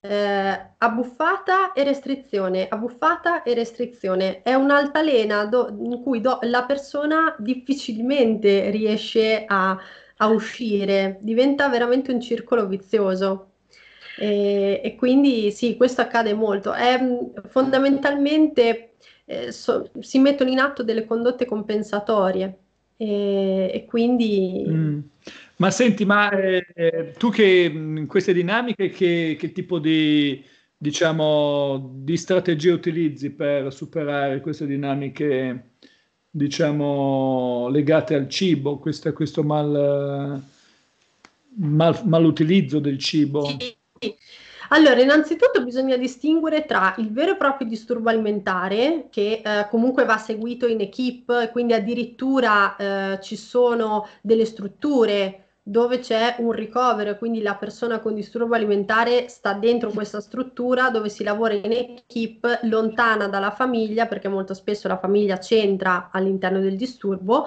Speaker 2: eh, abbuffata e restrizione, abbuffata e restrizione. È un'altalena do- in cui do- la persona difficilmente riesce a, a uscire, diventa veramente un circolo vizioso. E, e quindi sì, questo accade molto. È mm, fondamentalmente eh, so, si mettono in atto delle condotte compensatorie e, e quindi...
Speaker 1: Mm. Ma senti, ma eh, eh tu che mm, in queste dinamiche che, che tipo di, diciamo, di strategie utilizzi per superare queste dinamiche, diciamo, legate al cibo, questa, questo mal, eh, mal, malutilizzo del cibo? Sì.
Speaker 2: Allora, innanzitutto bisogna distinguere tra il vero e proprio disturbo alimentare, che eh, comunque va seguito in equip, quindi addirittura eh, ci sono delle strutture dove c'è un ricovero, quindi la persona con disturbo alimentare sta dentro questa struttura dove si lavora in equip lontana dalla famiglia, perché molto spesso la famiglia c'entra all'interno del disturbo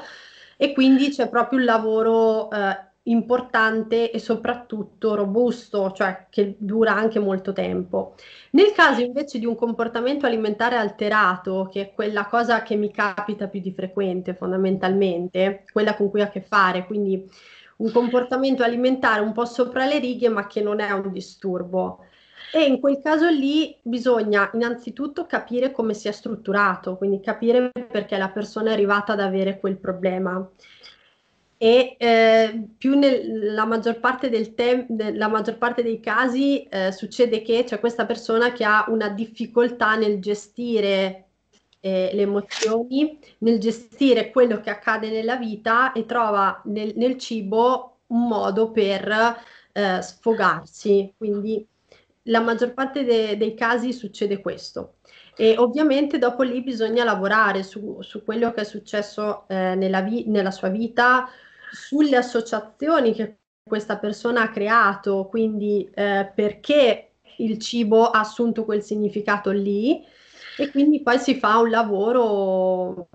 Speaker 2: e quindi c'è proprio un lavoro eh, importante e soprattutto robusto, cioè che dura anche molto tempo. Nel caso invece di un comportamento alimentare alterato, che è quella cosa che mi capita più di frequente fondamentalmente, quella con cui ha a che fare, quindi un comportamento alimentare un po' sopra le righe ma che non è un disturbo. E in quel caso lì bisogna innanzitutto capire come si è strutturato, quindi capire perché la persona è arrivata ad avere quel problema e eh, più nella maggior parte, del te- nella maggior parte dei casi eh, succede che c'è questa persona che ha una difficoltà nel gestire eh, le emozioni, nel gestire quello che accade nella vita e trova nel, nel cibo un modo per eh, sfogarsi. Quindi la maggior parte de- dei casi succede questo. E ovviamente dopo lì bisogna lavorare su, su quello che è successo eh, nella, vi- nella sua vita, sulle associazioni che questa persona ha creato, quindi eh, perché il cibo ha assunto quel significato lì e quindi poi si fa un lavoro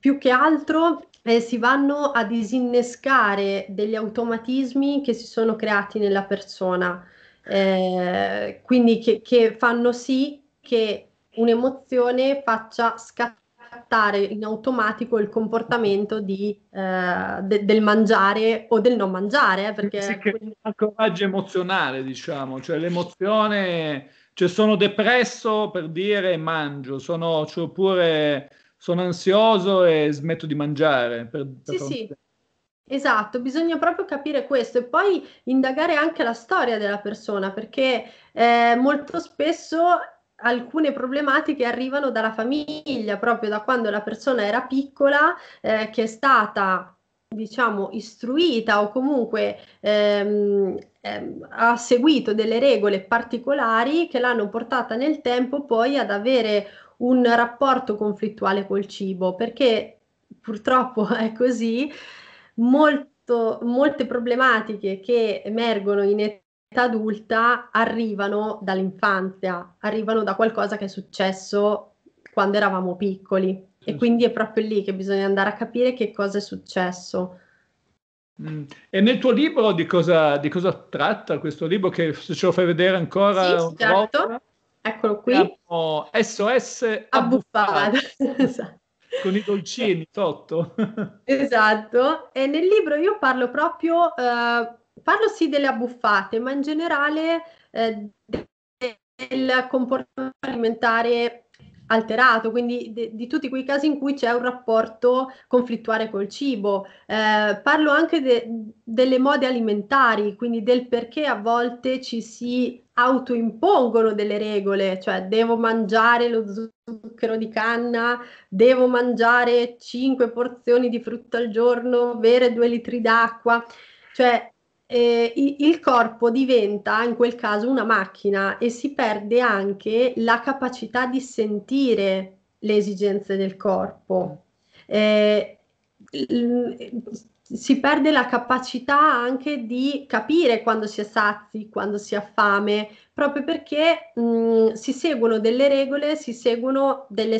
Speaker 2: più che altro eh, si vanno a disinnescare degli automatismi che si sono creati nella persona, eh, quindi che, che fanno sì che un'emozione faccia scattare scattare in automatico il comportamento di, eh, de- del mangiare o del non mangiare. Eh, perché sì,
Speaker 1: che quindi... è un coraggio emozionale, diciamo, cioè l'emozione, cioè sono depresso per dire mangio, sono, cioè, pure sono ansioso e smetto di mangiare. Per, per sì, sì.
Speaker 2: Esatto, bisogna proprio capire questo e poi indagare anche la storia della persona perché eh, molto spesso alcune problematiche arrivano dalla famiglia, proprio da quando la persona era piccola, eh, che è stata diciamo istruita o comunque ehm, ehm, ha seguito delle regole particolari che l'hanno portata nel tempo poi ad avere un rapporto conflittuale col cibo, perché purtroppo <laughs> è così, molto, molte problematiche che emergono in età adulta arrivano dall'infanzia, arrivano da qualcosa che è successo quando eravamo piccoli e quindi è proprio lì che bisogna andare a capire che cosa è successo.
Speaker 1: Mm. E nel tuo libro di cosa, di cosa, tratta questo libro? Che se ce lo fai vedere ancora sì, certo.
Speaker 2: Volta, Eccolo qui.
Speaker 1: SOS abbuffata. <laughs> esatto. Con i dolcini sotto.
Speaker 2: <laughs> esatto. E nel libro io parlo proprio... Eh, parlo sì delle abbuffate, ma in generale eh, del comportamento alimentare alterato, quindi de, di tutti quei casi in cui c'è un rapporto conflittuale col cibo. Eh, parlo anche de, delle mode alimentari, quindi del perché a volte ci si autoimpongono delle regole, cioè devo mangiare lo zucchero di canna, devo mangiare 5 porzioni di frutta al giorno, bere 2 litri d'acqua. Cioè, eh, il corpo diventa in quel caso una macchina e si perde anche la capacità di sentire le esigenze del corpo. Eh, si perde la capacità anche di capire quando si è sazi, quando si ha fame, proprio perché mh, si seguono delle regole, si seguono delle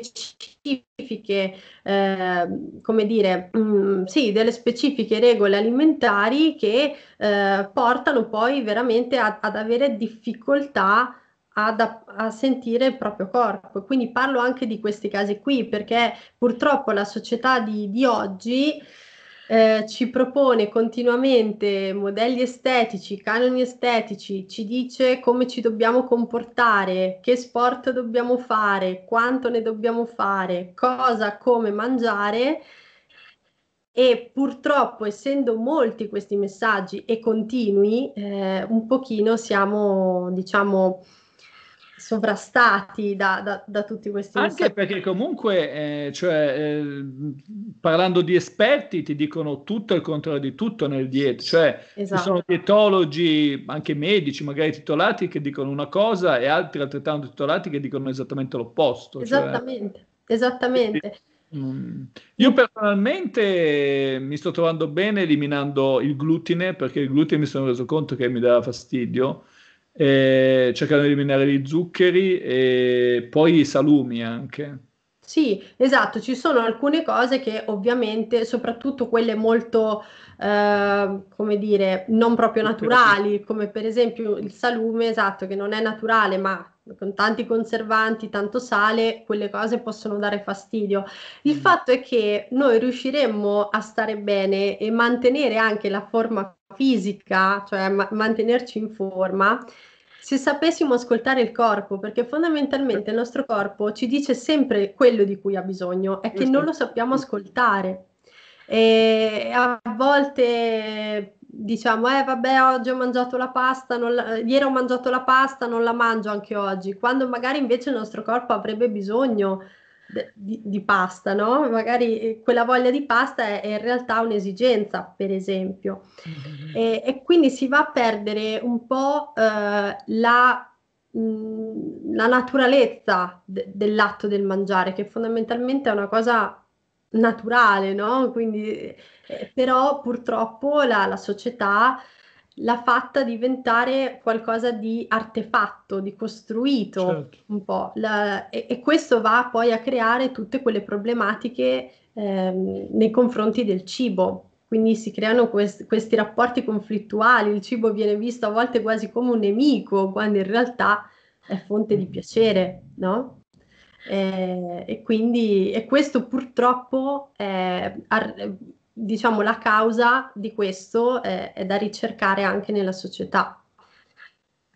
Speaker 2: specifiche, eh, come dire, mh, mm, sì, delle specifiche regole alimentari che eh, portano poi veramente a, ad avere difficoltà ad, a sentire il proprio corpo. Quindi parlo anche di questi casi qui, perché purtroppo la società di, di oggi eh, ci propone continuamente modelli estetici, canoni estetici, ci dice come ci dobbiamo comportare, che sport dobbiamo fare, quanto ne dobbiamo fare, cosa, come mangiare. E purtroppo, essendo molti questi messaggi e continui, eh, un pochino siamo, diciamo, sovrastati da, da, da tutti questi anche messaggi.
Speaker 1: perché comunque eh, cioè, eh, parlando di esperti ti dicono tutto il contrario di tutto nel diet cioè esatto. ci sono dietologi anche medici magari titolati che dicono una cosa e altri altrettanto titolati che dicono esattamente l'opposto esattamente
Speaker 2: cioè, esattamente sì.
Speaker 1: Mm, io personalmente mi sto trovando bene eliminando il glutine perché il glutine mi sono reso conto che mi dava fastidio eh, cercano di eliminare gli zuccheri e poi i salumi anche.
Speaker 2: Sì, esatto, ci sono alcune cose che ovviamente, soprattutto quelle molto, eh, come dire, non proprio naturali, come per esempio il salume, esatto, che non è naturale ma con tanti conservanti, tanto sale, quelle cose possono dare fastidio. Il mm. fatto è che noi riusciremmo a stare bene e mantenere anche la forma fisica, cioè ma- mantenerci in forma, se sapessimo ascoltare il corpo, perché fondamentalmente il nostro corpo ci dice sempre quello di cui ha bisogno, è che non lo sappiamo mm. ascoltare e a volte diciamo eh vabbè oggi ho mangiato la pasta, la... ieri ho mangiato la pasta, non la mangio anche oggi, quando magari invece il nostro corpo avrebbe bisogno di, di, pasta, no? Magari quella voglia di pasta è, è in realtà un'esigenza, per esempio. E, e, quindi si va a perdere un po' eh, la, mhmm, la, naturalezza de, dell'atto del mangiare, che fondamentalmente è una cosa naturale, no? Quindi, eh, eh, però purtroppo la, la società l'ha fatta diventare qualcosa di artefatto, di costruito certo. un po'. La, e, e, questo va poi a creare tutte quelle problematiche ehm, nei confronti del cibo. Quindi si creano quest- questi rapporti conflittuali, il cibo viene visto a volte quasi come un nemico, quando in realtà è fonte di mm. piacere, no? Eh, e quindi e questo purtroppo è, diciamo la causa di questo è, eh, è da ricercare anche nella società.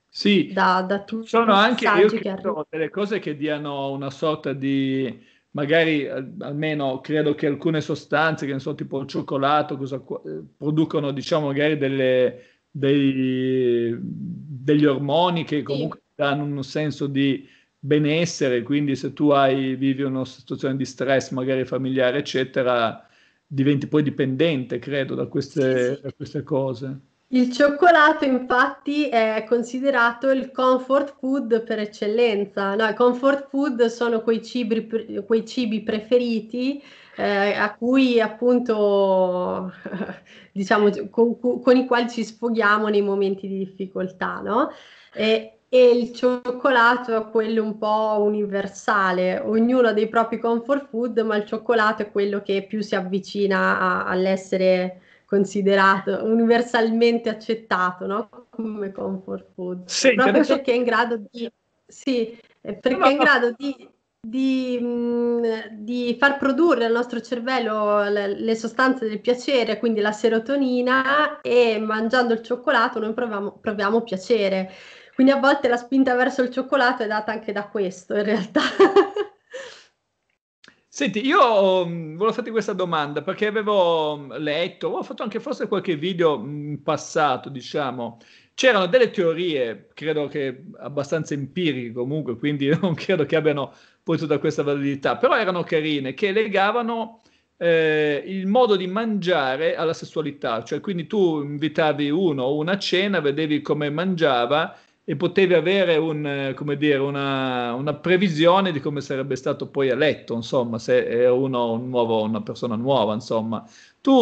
Speaker 2: Sì, da, da tutti sono anche io credo,
Speaker 1: delle cose che diano una sorta di magari eh, almeno credo che alcune sostanze, che ne so, tipo il cioccolato, cosa, eh, producono diciamo magari delle, dei, degli ormoni che comunque sì. danno un senso di benessere, quindi se tu hai, vivi una situazione di stress magari familiare, eccetera, diventi poi dipendente, credo, da queste, da queste cose.
Speaker 2: Il cioccolato infatti è considerato il comfort food per eccellenza. No, I comfort food sono quei cibi, quei cibi preferiti eh, a cui appunto <laughs> diciamo con, con, i quali ci sfoghiamo nei momenti di difficoltà, no? E e il cioccolato è quello un po' universale, ognuno ha dei propri comfort food, ma il cioccolato è quello che più si avvicina a, all'essere considerato universalmente accettato no? come comfort food,
Speaker 1: Senti, proprio adesso... perché
Speaker 2: è in grado di, sì, perché è in grado di, di, mm, di far produrre al nostro cervello le, le sostanze del piacere, quindi la serotonina, e mangiando il cioccolato noi proviamo, proviamo piacere. Quindi a volte la spinta verso il cioccolato è data anche da questo, in realtà.
Speaker 1: <laughs> Senti, io mm, volevo farti questa domanda perché avevo mm, letto, ho fatto anche forse qualche video mm, in passato, diciamo, c'erano delle teorie, credo che abbastanza empiriche comunque, quindi <laughs> non credo che abbiano poi tutta questa validità, però erano carine, che legavano eh, il modo di mangiare alla sessualità, cioè quindi tu invitavi uno a una cena, vedevi come mangiava e potevi avere un, eh, dire, una, una, previsione di come sarebbe stato poi eletto, insomma, se è uno, un nuovo, una persona nuova, insomma. Tu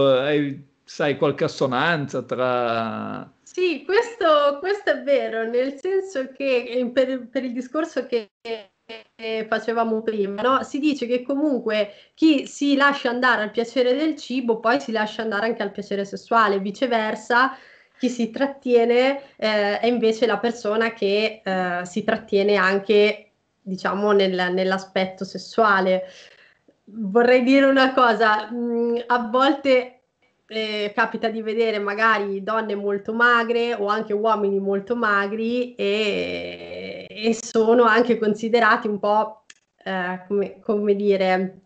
Speaker 1: eh, hai, sai qualche assonanza tra...
Speaker 2: Sì, questo, questo è vero, nel senso che eh, per, per il discorso che facevamo prima, no? si dice che comunque chi si lascia andare al piacere del cibo poi si lascia andare anche al piacere sessuale, viceversa chi si trattiene eh, è invece la persona che eh, si trattiene anche, diciamo, nel, nell'aspetto sessuale. Vorrei dire una cosa, mh, mm, a volte eh, capita di vedere magari donne molto magre o anche uomini molto magri e, e sono anche considerati un po', eh, come, come, dire,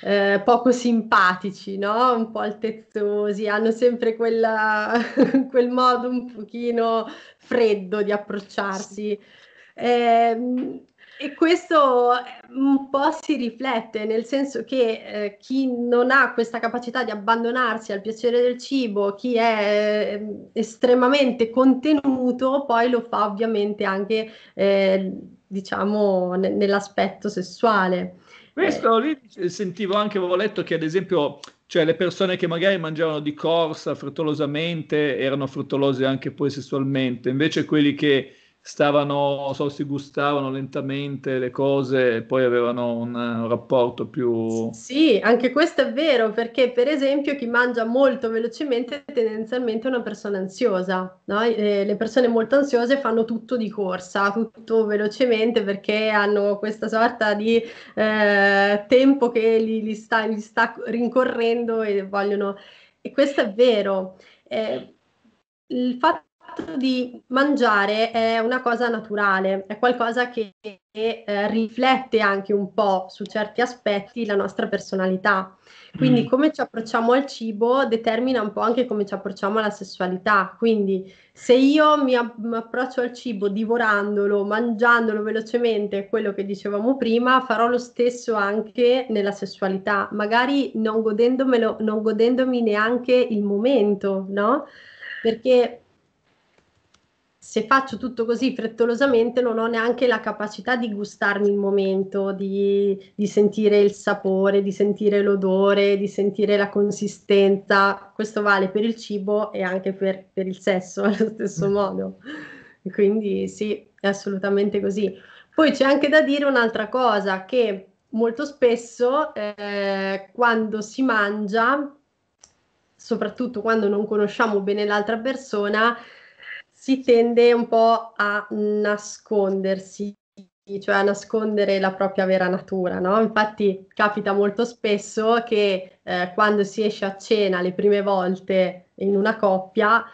Speaker 2: eh, poco simpatici, no? un po' altezzosi, hanno sempre quella, <laughs> quel modo un pochino freddo di approcciarsi. Eh, e questo eh, un po' si riflette, nel senso che eh, chi non ha questa capacità di abbandonarsi al piacere del cibo, chi è eh, estremamente contenuto, poi lo fa ovviamente anche, eh, diciamo, n- nell'aspetto sessuale.
Speaker 1: Questo lì eh, sentivo anche, avevo letto che ad esempio cioè le persone che magari mangiavano di corsa frettolosamente erano frettolose anche poi sessualmente, invece quelli che stavano, so, si gustavano lentamente le cose e poi avevano un, un rapporto più...
Speaker 2: Sì, anche questo è vero, perché per esempio chi mangia molto velocemente è tendenzialmente una persona ansiosa, no? e, eh, le persone molto ansiose fanno tutto di corsa, tutto velocemente perché hanno questa sorta di eh, tempo che li, li, sta, li, sta, rincorrendo e vogliono... E questo è vero. Eh, il fatto fatto di mangiare è una cosa naturale, è qualcosa che eh, riflette anche un po' su certi aspetti la nostra personalità. Quindi mm. come ci approcciamo al cibo determina un po' anche come ci approcciamo alla sessualità. Quindi se io mi, approccio al cibo divorandolo, mangiandolo velocemente, quello che dicevamo prima, farò lo stesso anche nella sessualità, magari non, godendomelo, non godendomi neanche il momento, no? Perché se faccio tutto così frettolosamente non ho neanche la capacità di gustarmi il momento, di, di sentire il sapore, di sentire l'odore, di sentire la consistenza. Questo vale per il cibo e anche per, per il sesso <laughs> allo stesso mm. modo. Quindi sì, è assolutamente così. Poi c'è anche da dire un'altra cosa, che molto spesso eh, quando si mangia, soprattutto quando non conosciamo bene l'altra persona, si tende un po' a nascondersi, cioè a nascondere la propria vera natura, no? Infatti capita molto spesso che eh, quando si esce a cena le prime volte in una coppia,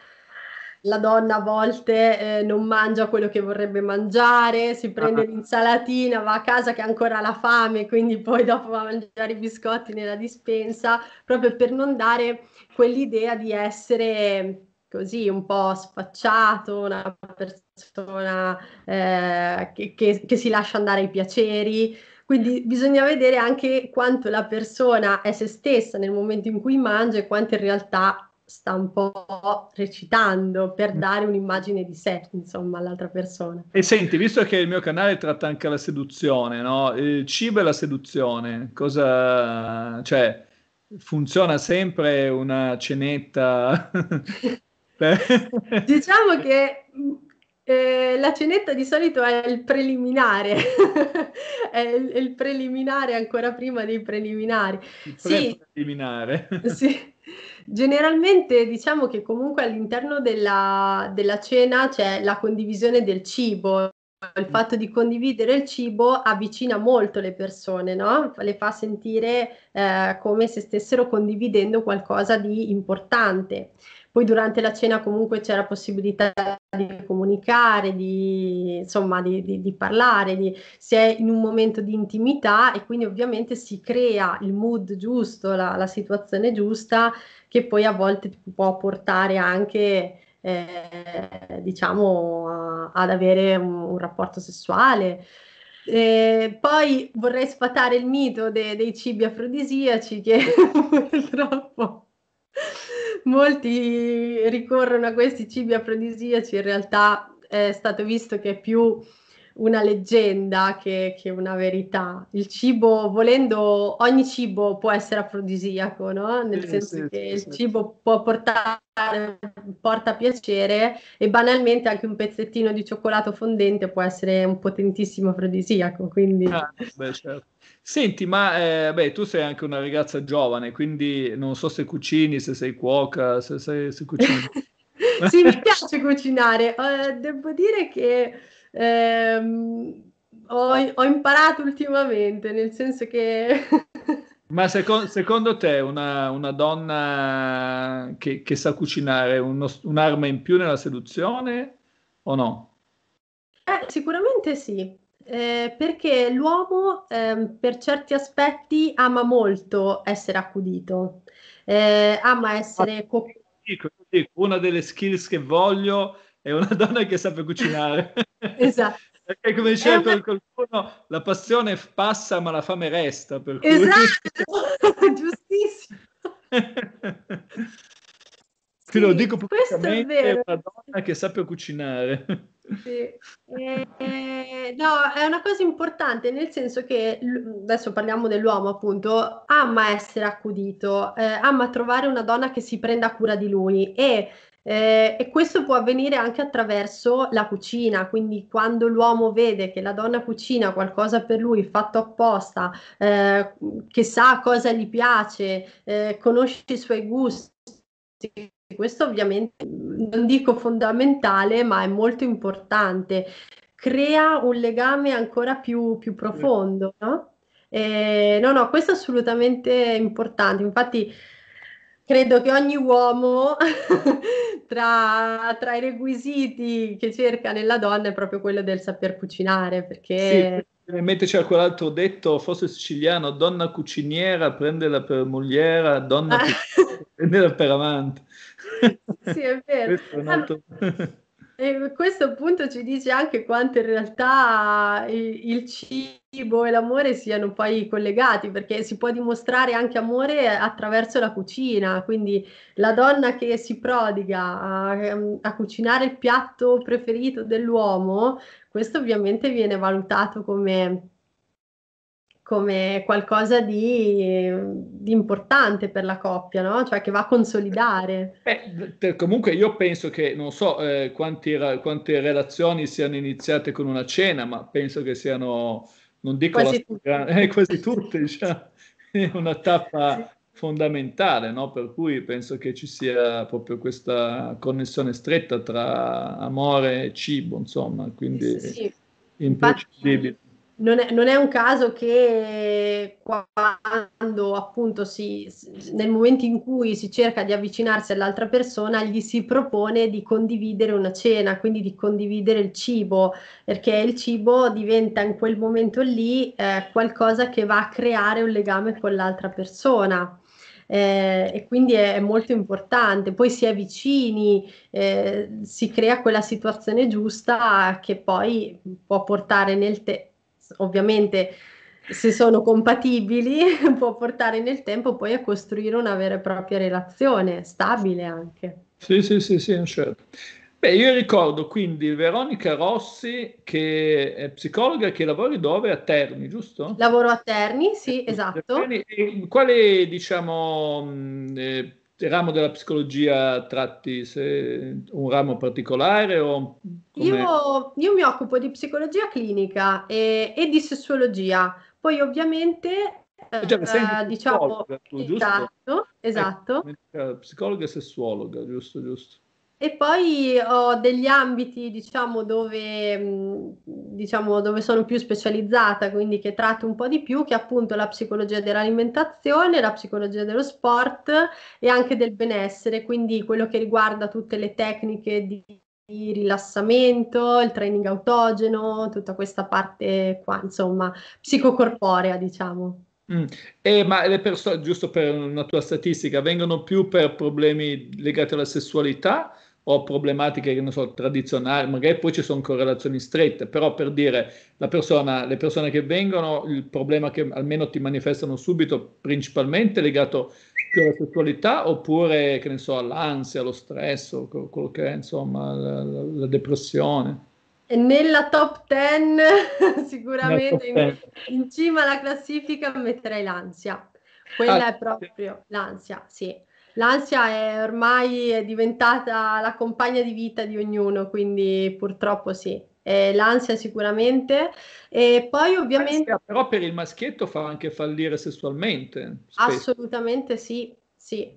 Speaker 2: la donna a volte eh, non mangia quello che vorrebbe mangiare, si prende ah. l'insalatina, va a casa che ancora ha la fame, quindi poi dopo va a mangiare i biscotti nella dispensa, proprio per non dare quell'idea di essere così un po' sfacciato, una persona eh, che, che, che si lascia andare ai piaceri. Quindi bisogna vedere anche quanto la persona è se stessa nel momento in cui mangia e quanto in realtà sta un po' recitando per mm. dare un'immagine di sé, insomma, all'altra persona.
Speaker 1: E senti, visto che il mio canale tratta anche la seduzione, no? Il cibo e la seduzione, cosa... cioè, funziona sempre una cenetta... <laughs> <laughs>
Speaker 2: diciamo che eh, la cenetta di solito è il preliminare, <laughs> è, il, il, preliminare ancora prima dei preliminari. Il sì,
Speaker 1: <laughs> sì.
Speaker 2: Generalmente diciamo che comunque all'interno della, della cena c'è la condivisione del cibo, il mm. fatto di condividere il cibo avvicina molto le persone, no? le fa sentire eh, come se stessero condividendo qualcosa di importante. Poi durante la cena comunque c'era possibilità di comunicare, di, insomma, di, di, di parlare, di, si è in un momento di intimità e quindi ovviamente si crea il mood giusto, la, la situazione giusta che poi a volte può portare anche... Eh, diciamo a, ad avere un, un rapporto sessuale eh, poi vorrei sfatare il mito de, dei cibi afrodisiaci che <laughs> purtroppo Molti ricorrono a questi cibi afrodisiaci, in realtà è stato visto che è più una leggenda che, che, una verità. Il cibo, volendo, ogni cibo può essere afrodisiaco, no? Nel sì, senso sì, che sì, il cibo può portare, porta piacere e banalmente anche un pezzettino di cioccolato fondente può essere un potentissimo afrodisiaco, quindi... Ah,
Speaker 1: beh, certo. Senti, ma eh, beh, tu sei anche una ragazza giovane, quindi non so se cucini, se sei cuoca, se, se, se cucini.
Speaker 2: <laughs> sì, mi piace cucinare. Eh, devo dire che ehm, ho, ho, imparato ultimamente, nel senso che... <laughs>
Speaker 1: ma seco- secondo te una, una donna che, che, sa cucinare è un'arma in più nella seduzione o no?
Speaker 2: Eh, sicuramente sì, eh, perché l'uomo ehm, per certi aspetti ama molto essere accudito, eh, ama essere... Ah, co-
Speaker 1: una delle skills che voglio è una <laughs> donna che sappia cucinare. esatto. Perché come diceva una... qualcuno, la passione passa ma la fame resta. Cui... Esatto, <laughs> giustissimo. Sì, lo dico pubblicamente, è una donna che sappia cucinare.
Speaker 2: Sì. <laughs> Eh, no, è una cosa importante nel senso che adesso parliamo dell'uomo, appunto, ama essere accudito, eh, ama trovare una donna che si prenda cura di lui e, eh, e questo può avvenire anche attraverso la cucina, quindi quando l'uomo vede che la donna cucina qualcosa per lui fatto apposta, eh, che sa cosa gli piace, eh, conosce i suoi gusti questo ovviamente mm, non dico fondamentale, ma è molto importante. Crea un legame ancora più, più profondo, no? E, eh, no, no, questo è assolutamente importante. Infatti, credo che ogni uomo <laughs> tra, tra, i requisiti che cerca nella donna è proprio quello del saper cucinare perché
Speaker 1: sì, mentre c'è quell'altro detto forse siciliano donna cuciniera prendela per mogliera donna <laughs> cuciniera, prendela per amante sì,
Speaker 2: è vero. Questo, è <laughs> eh, questo appunto ci dice anche quanto in realtà eh, il cibo e l'amore siano poi collegati, perché si può dimostrare anche amore attraverso la cucina, quindi la donna che si prodiga a, ehm, a cucinare il piatto preferito dell'uomo, questo ovviamente viene valutato come come qualcosa di, di, importante per la coppia, no? cioè che va a consolidare.
Speaker 1: Beh, comunque io penso che, non so eh, quanti, quante relazioni siano iniziate con una cena, ma penso che siano, non dico quasi, la, tutte. Eh, quasi tutte, <laughs> cioè, una tappa sì. fondamentale, no? per cui penso che ci sia proprio questa connessione stretta tra amore e cibo, insomma, quindi sì, sì, imprescindibile. Infatti,
Speaker 2: non è, non è, un caso che quando appunto si, nel momento in cui si cerca di avvicinarsi all'altra persona, gli si propone di condividere una cena, quindi di condividere il cibo, perché il cibo diventa in quel momento lì eh, qualcosa che va a creare un legame con l'altra persona. Eh, e quindi è, è, molto importante. Poi si è vicini, eh, si crea quella situazione giusta che poi può portare nel tempo ovviamente se sono compatibili <laughs> può portare nel tempo poi a costruire una vera e propria relazione, stabile anche.
Speaker 1: Sì, sì, sì, sì, certo. Beh, io ricordo quindi Veronica Rossi, che è psicologa che lavori dove? A Terni, giusto?
Speaker 2: Lavoro a Terni, sì,
Speaker 1: esatto. Quali, diciamo, mm, eh, ramo della psicologia tratti? Se, un ramo particolare? O io,
Speaker 2: io, mi occupo di psicologia clinica e, e di sessuologia. Poi ovviamente, eh, già, eh, diciamo,
Speaker 1: tu, esatto,
Speaker 2: ecco, esatto.
Speaker 1: Eh, psicologa e sessuologa, giusto, giusto.
Speaker 2: E poi ho degli ambiti, diciamo, dove, mm, diciamo, dove sono più specializzata, quindi che tratto un po' di più, che è appunto la psicologia dell'alimentazione, la psicologia dello sport e anche del benessere, quindi quello che riguarda tutte le tecniche di, di rilassamento, il training autogeno, tutta questa parte qua, insomma, psicocorporea, diciamo.
Speaker 1: Mm. Eh, ma le persone, giusto per una tua statistica, vengono più per problemi legati alla sessualità o problematiche che non so, tradizionali, magari poi ci sono correlazioni strette, però per dire la persona, le persone che vengono, il problema che almeno ti manifestano subito principalmente legato più alla sessualità oppure che ne so, all'ansia, allo stress, o quello che è, insomma, la, la, la depressione.
Speaker 2: E nella top 10 <laughs> sicuramente top 10. In, in, cima alla classifica metterei l'ansia. Quella ah, è proprio sì. l'ansia, sì. L'ansia è ormai è diventata la compagna di vita di ognuno, quindi purtroppo sì. Eh, l'ansia sicuramente e poi ovviamente l'ansia
Speaker 1: però per il maschietto fa anche fallire sessualmente spesso.
Speaker 2: assolutamente sì, sì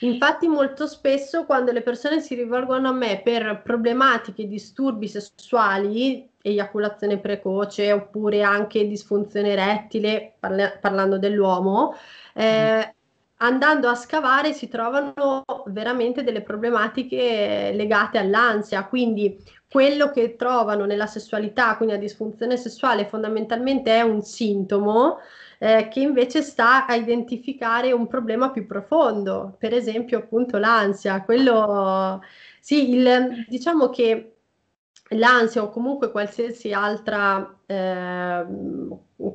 Speaker 2: infatti molto spesso quando le persone si rivolgono a me per problematiche disturbi sessuali eiaculazione precoce oppure anche disfunzione erettile parla- parlando dell'uomo eh, mm andando a scavare si trovano veramente delle problematiche legate all'ansia, quindi quello che trovano nella sessualità, quindi la disfunzione sessuale, fondamentalmente è un sintomo eh, che invece sta a identificare un problema più profondo, per esempio appunto l'ansia. Quello, sì, il, diciamo che l'ansia o comunque qualsiasi altra, eh,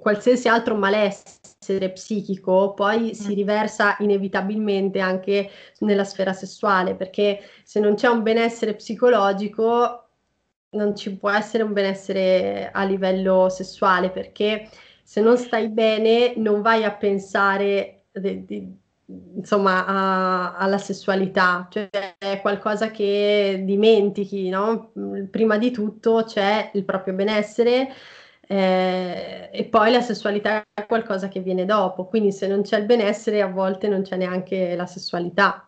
Speaker 2: qualsiasi altro malessere essere psichico poi si mm. riversa inevitabilmente anche nella sfera sessuale, perché se non c'è un benessere psicologico non ci può essere un benessere a livello sessuale, perché se non stai bene non vai a pensare di, di, insomma, a, alla sessualità, cioè è qualcosa che dimentichi, no? Prima di tutto c'è il proprio benessere eh, e poi la sessualità è qualcosa che viene dopo, quindi se non c'è il benessere a volte non c'è neanche la sessualità.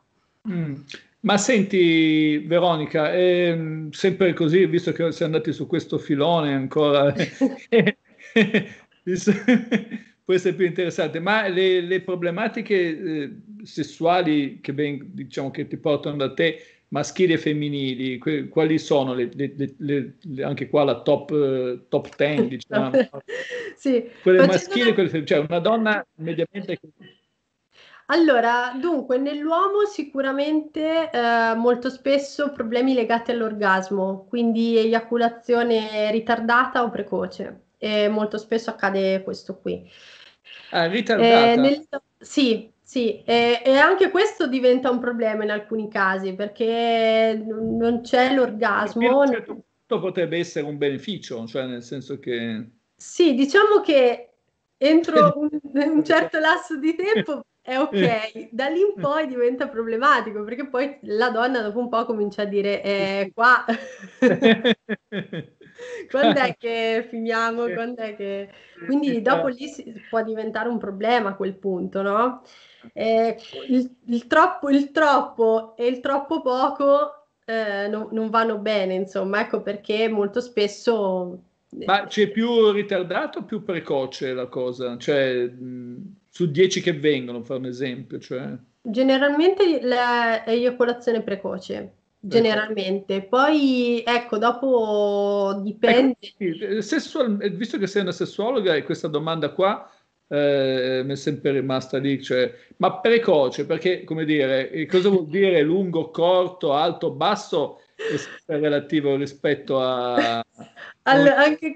Speaker 1: Mm. Ma senti Veronica, ehm, sempre così, visto che siamo andati su questo filone ancora, può <laughs> <laughs> <laughs> essere più interessante, ma le, le problematiche eh, sessuali che, ben, diciamo, che ti portano da te, maschili e femminili, que- quali sono le, le, le, anche qua la top, uh, top 10, <laughs> diciamo. sì. Quelle maschili e quelle femminili, cioè una donna mediamente...
Speaker 2: Allora, dunque, nell'uomo sicuramente eh, molto spesso problemi legati all'orgasmo, quindi eiaculazione ritardata o precoce. E molto spesso accade questo qui.
Speaker 1: Ah, ritardata? Eh, nel...
Speaker 2: Sì, sì, e, e, anche questo diventa un problema in alcuni casi perché non c'è l'orgasmo. A
Speaker 1: un cioè, potrebbe essere un beneficio, cioè nel senso che...
Speaker 2: Sì, diciamo che entro <laughs> un, un certo lasso di tempo è ok, da lì in poi diventa problematico perché poi la donna dopo un po' comincia a dire eh, qua... <laughs> <laughs> <laughs> Quando è che <laughs> finiamo? Quando è che... Quindi dopo certo. lì si può diventare un problema a quel punto, no? Eh, il, il, troppo, il troppo e il troppo poco eh, non, non vanno bene, insomma, ecco perché molto spesso
Speaker 1: eh, ma c'è più ritardato o più precoce la cosa? Cioè, su 10 che vengono, per fare un esempio. Cioè...
Speaker 2: Generalmente la, io precoce. Ecco. Generalmente, poi ecco, dopo
Speaker 1: dipende. Ecco, eh, sessual, eh, visto che sei una sessuologa, questa domanda qua eh, mi è sempre rimasta lì, cioè, ma precoce, perché come dire, eh, cosa vuol dire lungo, corto, alto, basso? relativo rispetto a. <laughs>
Speaker 2: Allora, anche...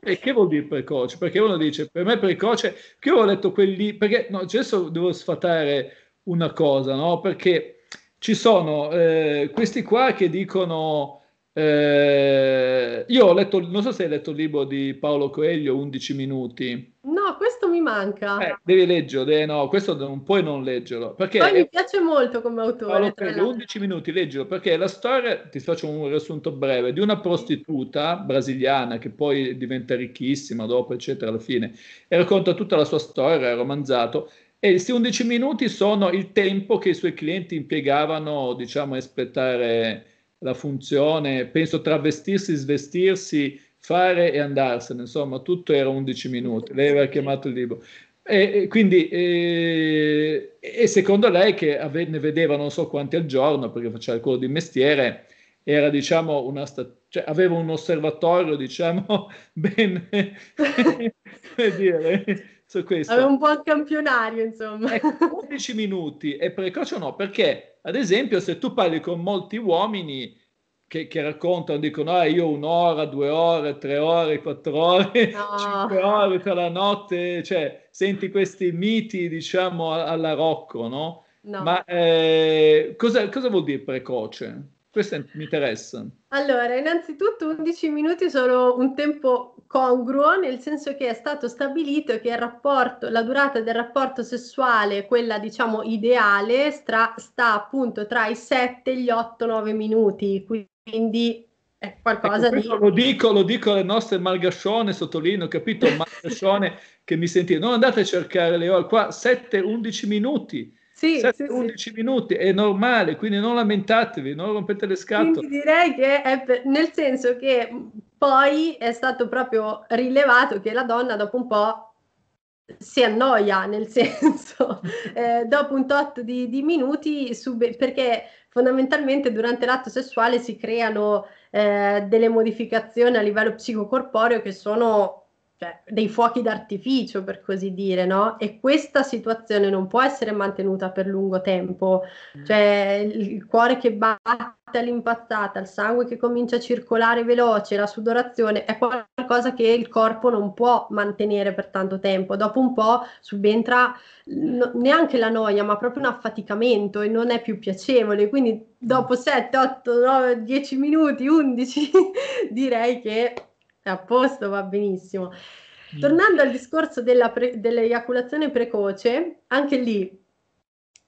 Speaker 1: che... che vuol dire precoce? Perché uno dice per me precoce, che io ho letto quelli perché no, adesso devo sfatare una cosa, no? Perché ci sono eh, questi qua che dicono... Eh, io ho letto, non so se hai letto il libro di Paolo Coelho, 11 minuti.
Speaker 2: No, questo mi manca. Eh,
Speaker 1: devi leggerlo, eh, no, questo non puoi non leggerlo. Perché Poi è, mi
Speaker 2: piace molto come autore. Paolo Coelho,
Speaker 1: 11 minuti, leggilo, perché la storia, ti faccio un riassunto breve, di una prostituta brasiliana che poi diventa ricchissima dopo, eccetera, alla fine, e racconta tutta la sua storia, è romanzato, e questi 11 minuti sono il tempo che i suoi clienti impiegavano, diciamo, a aspettare la funzione, penso travestirsi, svestirsi, fare e andarsene, insomma, tutto era 11 minuti. Lei aveva chiamato il libro. E, e quindi, e, eh, e, secondo lei che ave, ne vedeva non so quanti al giorno, perché faceva il cuore di mestiere, era diciamo una statistica cioè, aveva un osservatorio, diciamo, <laughs> ben, <laughs> dire, su questo. Avevo
Speaker 2: un po' il campionario, insomma.
Speaker 1: Ecco, 11 minuti è precoce o no? Perché, ad esempio, se tu parli con molti uomini che, che raccontano, dicono, ah, io un'ora, due ore, tre ore, quattro ore, no. cinque ore tra la notte, cioè, senti questi miti, diciamo, alla Rocco, no? no. Ma eh, cosa, cosa vuol dire precoce? Questo è, mi interessa.
Speaker 2: Allora, innanzitutto 11 minuti sono un tempo congruo, nel senso che è stato stabilito che il rapporto, la durata del rapporto sessuale, quella diciamo ideale, stra, sta appunto tra i 7 e gli 8-9 minuti, quindi è qualcosa ecco, di... Lo
Speaker 1: dico, lo dico alle nostre malgascione, sottolineo, capito? Malgascione che mi sentite, non andate a cercare le ore, qua 7-11 minuti sì, 7, sì, 11 sì. minuti è normale, quindi non lamentatevi, non rompete le scatole. Quindi
Speaker 2: direi che è per, nel senso che poi è stato proprio rilevato che la donna dopo un po' si annoia, nel senso <laughs> eh, dopo un tot di, di minuti, sube, perché fondamentalmente durante l'atto sessuale si creano eh, delle modificazioni a livello psicocorporeo che sono cioè, dei fuochi d'artificio, per così dire, no? E questa situazione non può essere mantenuta per lungo tempo. Mm. Cioè, il cuore che batte all'impazzata, il sangue che comincia a circolare veloce, la sudorazione, è qualcosa che il corpo non può mantenere per tanto tempo. Dopo un po' subentra no, neanche la noia, ma proprio un affaticamento e non è più piacevole. Quindi dopo 7, 8, 9, 10 minuti, 11, <laughs> direi che a posto, va benissimo. Mm. Tornando al discorso pre- dell'eiaculazione precoce, anche lì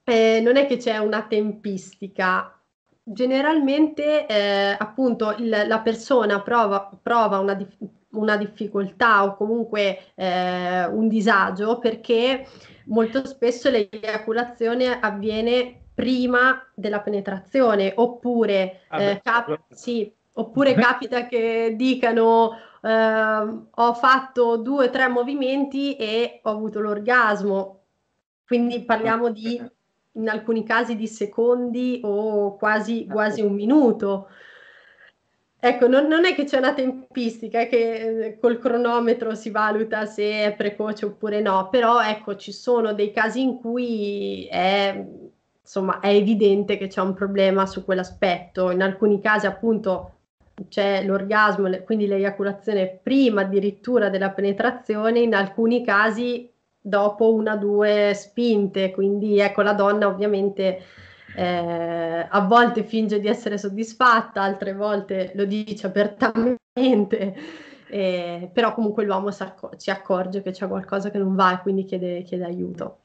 Speaker 2: eh, non è che c'è una tempistica. Generalmente, eh, appunto, il, la persona prova, prova una, dif- una, difficoltà o comunque eh, un disagio perché molto spesso l'eiaculazione avviene prima della penetrazione oppure ah beh, eh, cap- certo. sì, Oppure <laughs> capita che dicano eh, ho fatto due o tre movimenti e ho avuto l'orgasmo. Quindi parliamo di, in alcuni casi, di secondi o quasi, ecco. quasi un minuto. Ecco, non, non, è che c'è una tempistica che eh, col cronometro si valuta se è precoce oppure no, però ecco, ci sono dei casi in cui è, insomma, è evidente che c'è un problema su quell'aspetto. In alcuni casi, appunto, c'è l'orgasmo, quindi l'eiaculazione prima addirittura della penetrazione, in alcuni casi dopo una o due spinte, quindi ecco la donna ovviamente eh, a volte finge di essere soddisfatta, altre volte lo dice apertamente, eh, però comunque l'uomo si accorge che c'è qualcosa che non va e quindi chiede, chiede aiuto.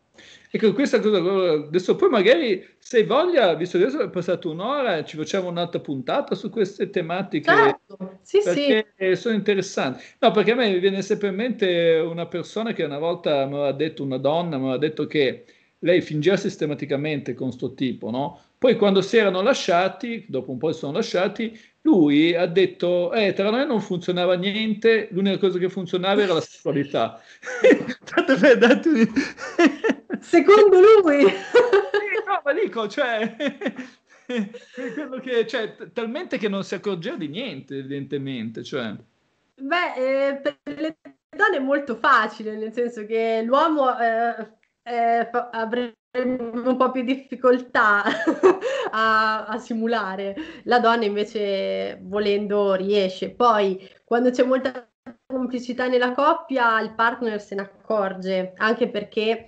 Speaker 1: Ecco, questa cosa adesso poi magari se hai voglia, visto che adesso è passata un'ora, ci facciamo un'altra puntata su queste tematiche.
Speaker 2: Certo, sì, sì.
Speaker 1: Sono interessanti. No, perché a me viene sempre in mente una persona che una volta mi aveva detto, una donna mi aveva detto che lei fingeva sistematicamente con sto tipo, no? Poi quando si erano lasciati, dopo un po' si sono lasciati, lui ha detto, eh, tra noi non funzionava niente, l'unica cosa che funzionava era la sessualità. <laughs> <laughs> Secondo lui? <laughs> no, ma dico, cioè... Che, cioè, talmente che non si accorgeva di niente, evidentemente. Cioè.
Speaker 2: Beh, eh, per le donne è molto facile, nel senso che l'uomo eh, eh, avremmo un po' più difficoltà <laughs> a, a, simulare. La donna invece volendo riesce. Poi quando c'è molta complicità nella coppia, il partner se ne accorge, anche perché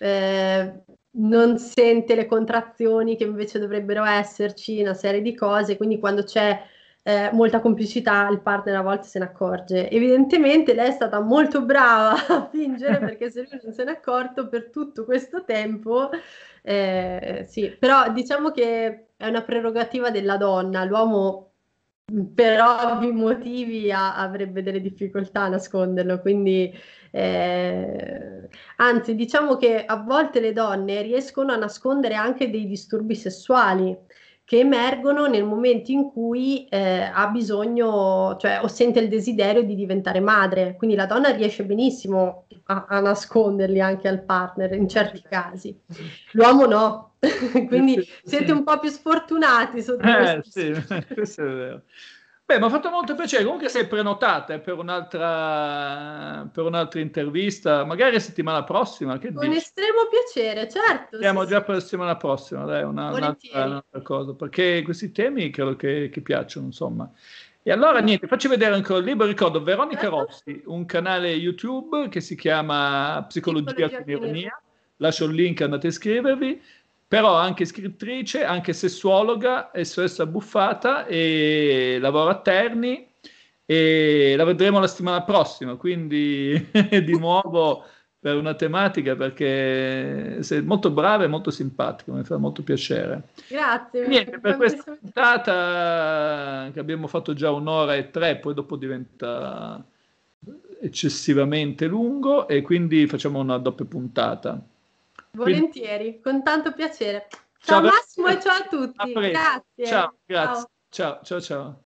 Speaker 2: eh, non sente le contrazioni che invece dovrebbero esserci, una serie di cose. Quindi quando c'è eh, molta complicità, il partner a volte se ne accorge. Evidentemente lei è stata molto brava <laughs> a fingere <laughs> perché se lui non se ne è accorto per tutto questo tempo, eh, sì, però diciamo che è una prerogativa della donna, l'uomo mm, per ovvi motivi a, avrebbe delle difficoltà a nasconderlo, quindi eh, anzi diciamo che a volte le donne riescono a nascondere anche dei disturbi sessuali che emergono nel momento in cui eh, ha bisogno, cioè o sente il desiderio di diventare madre. Quindi la donna riesce benissimo a, a nasconderli anche al partner in certi casi. L'uomo no. <laughs> Quindi siete un po' più sfortunati sotto eh, questo.
Speaker 1: Sì, <laughs> questo è vero. Beh, mi ha fatto molto piacere. Comunque, se prenotate per un'altra, per un'altra intervista, magari settimana prossima. Che Con dici?
Speaker 2: estremo piacere, certo.
Speaker 1: Siamo sì, già sì. per la settimana prossima, dai, una, un'altra, un'altra, cosa, perché questi temi credo che, che piacciono, insomma. E allora niente, faccio vedere ancora il libro. Ricordo Veronica certo. Rossi, un canale YouTube che si chiama Psicologia, Psicologia con ironia. Lascio il link, andate a iscrivervi però anche scrittrice, anche sessuologa, è sorella buffata e lavora a Terni e la vedremo la settimana prossima, quindi <laughs> di nuovo per una tematica perché sei molto brava e molto simpatica, mi fa molto piacere. Grazie. Niente, per questa puntata che abbiamo fatto già un'ora e tre, poi dopo diventa eccessivamente lungo e quindi facciamo una doppia puntata. Volentieri,
Speaker 2: con tanto piacere.
Speaker 1: Ciao, ciao Massimo
Speaker 2: e ciao a tutti. A grazie. Ciao, grazie.
Speaker 1: ciao, ciao. ciao.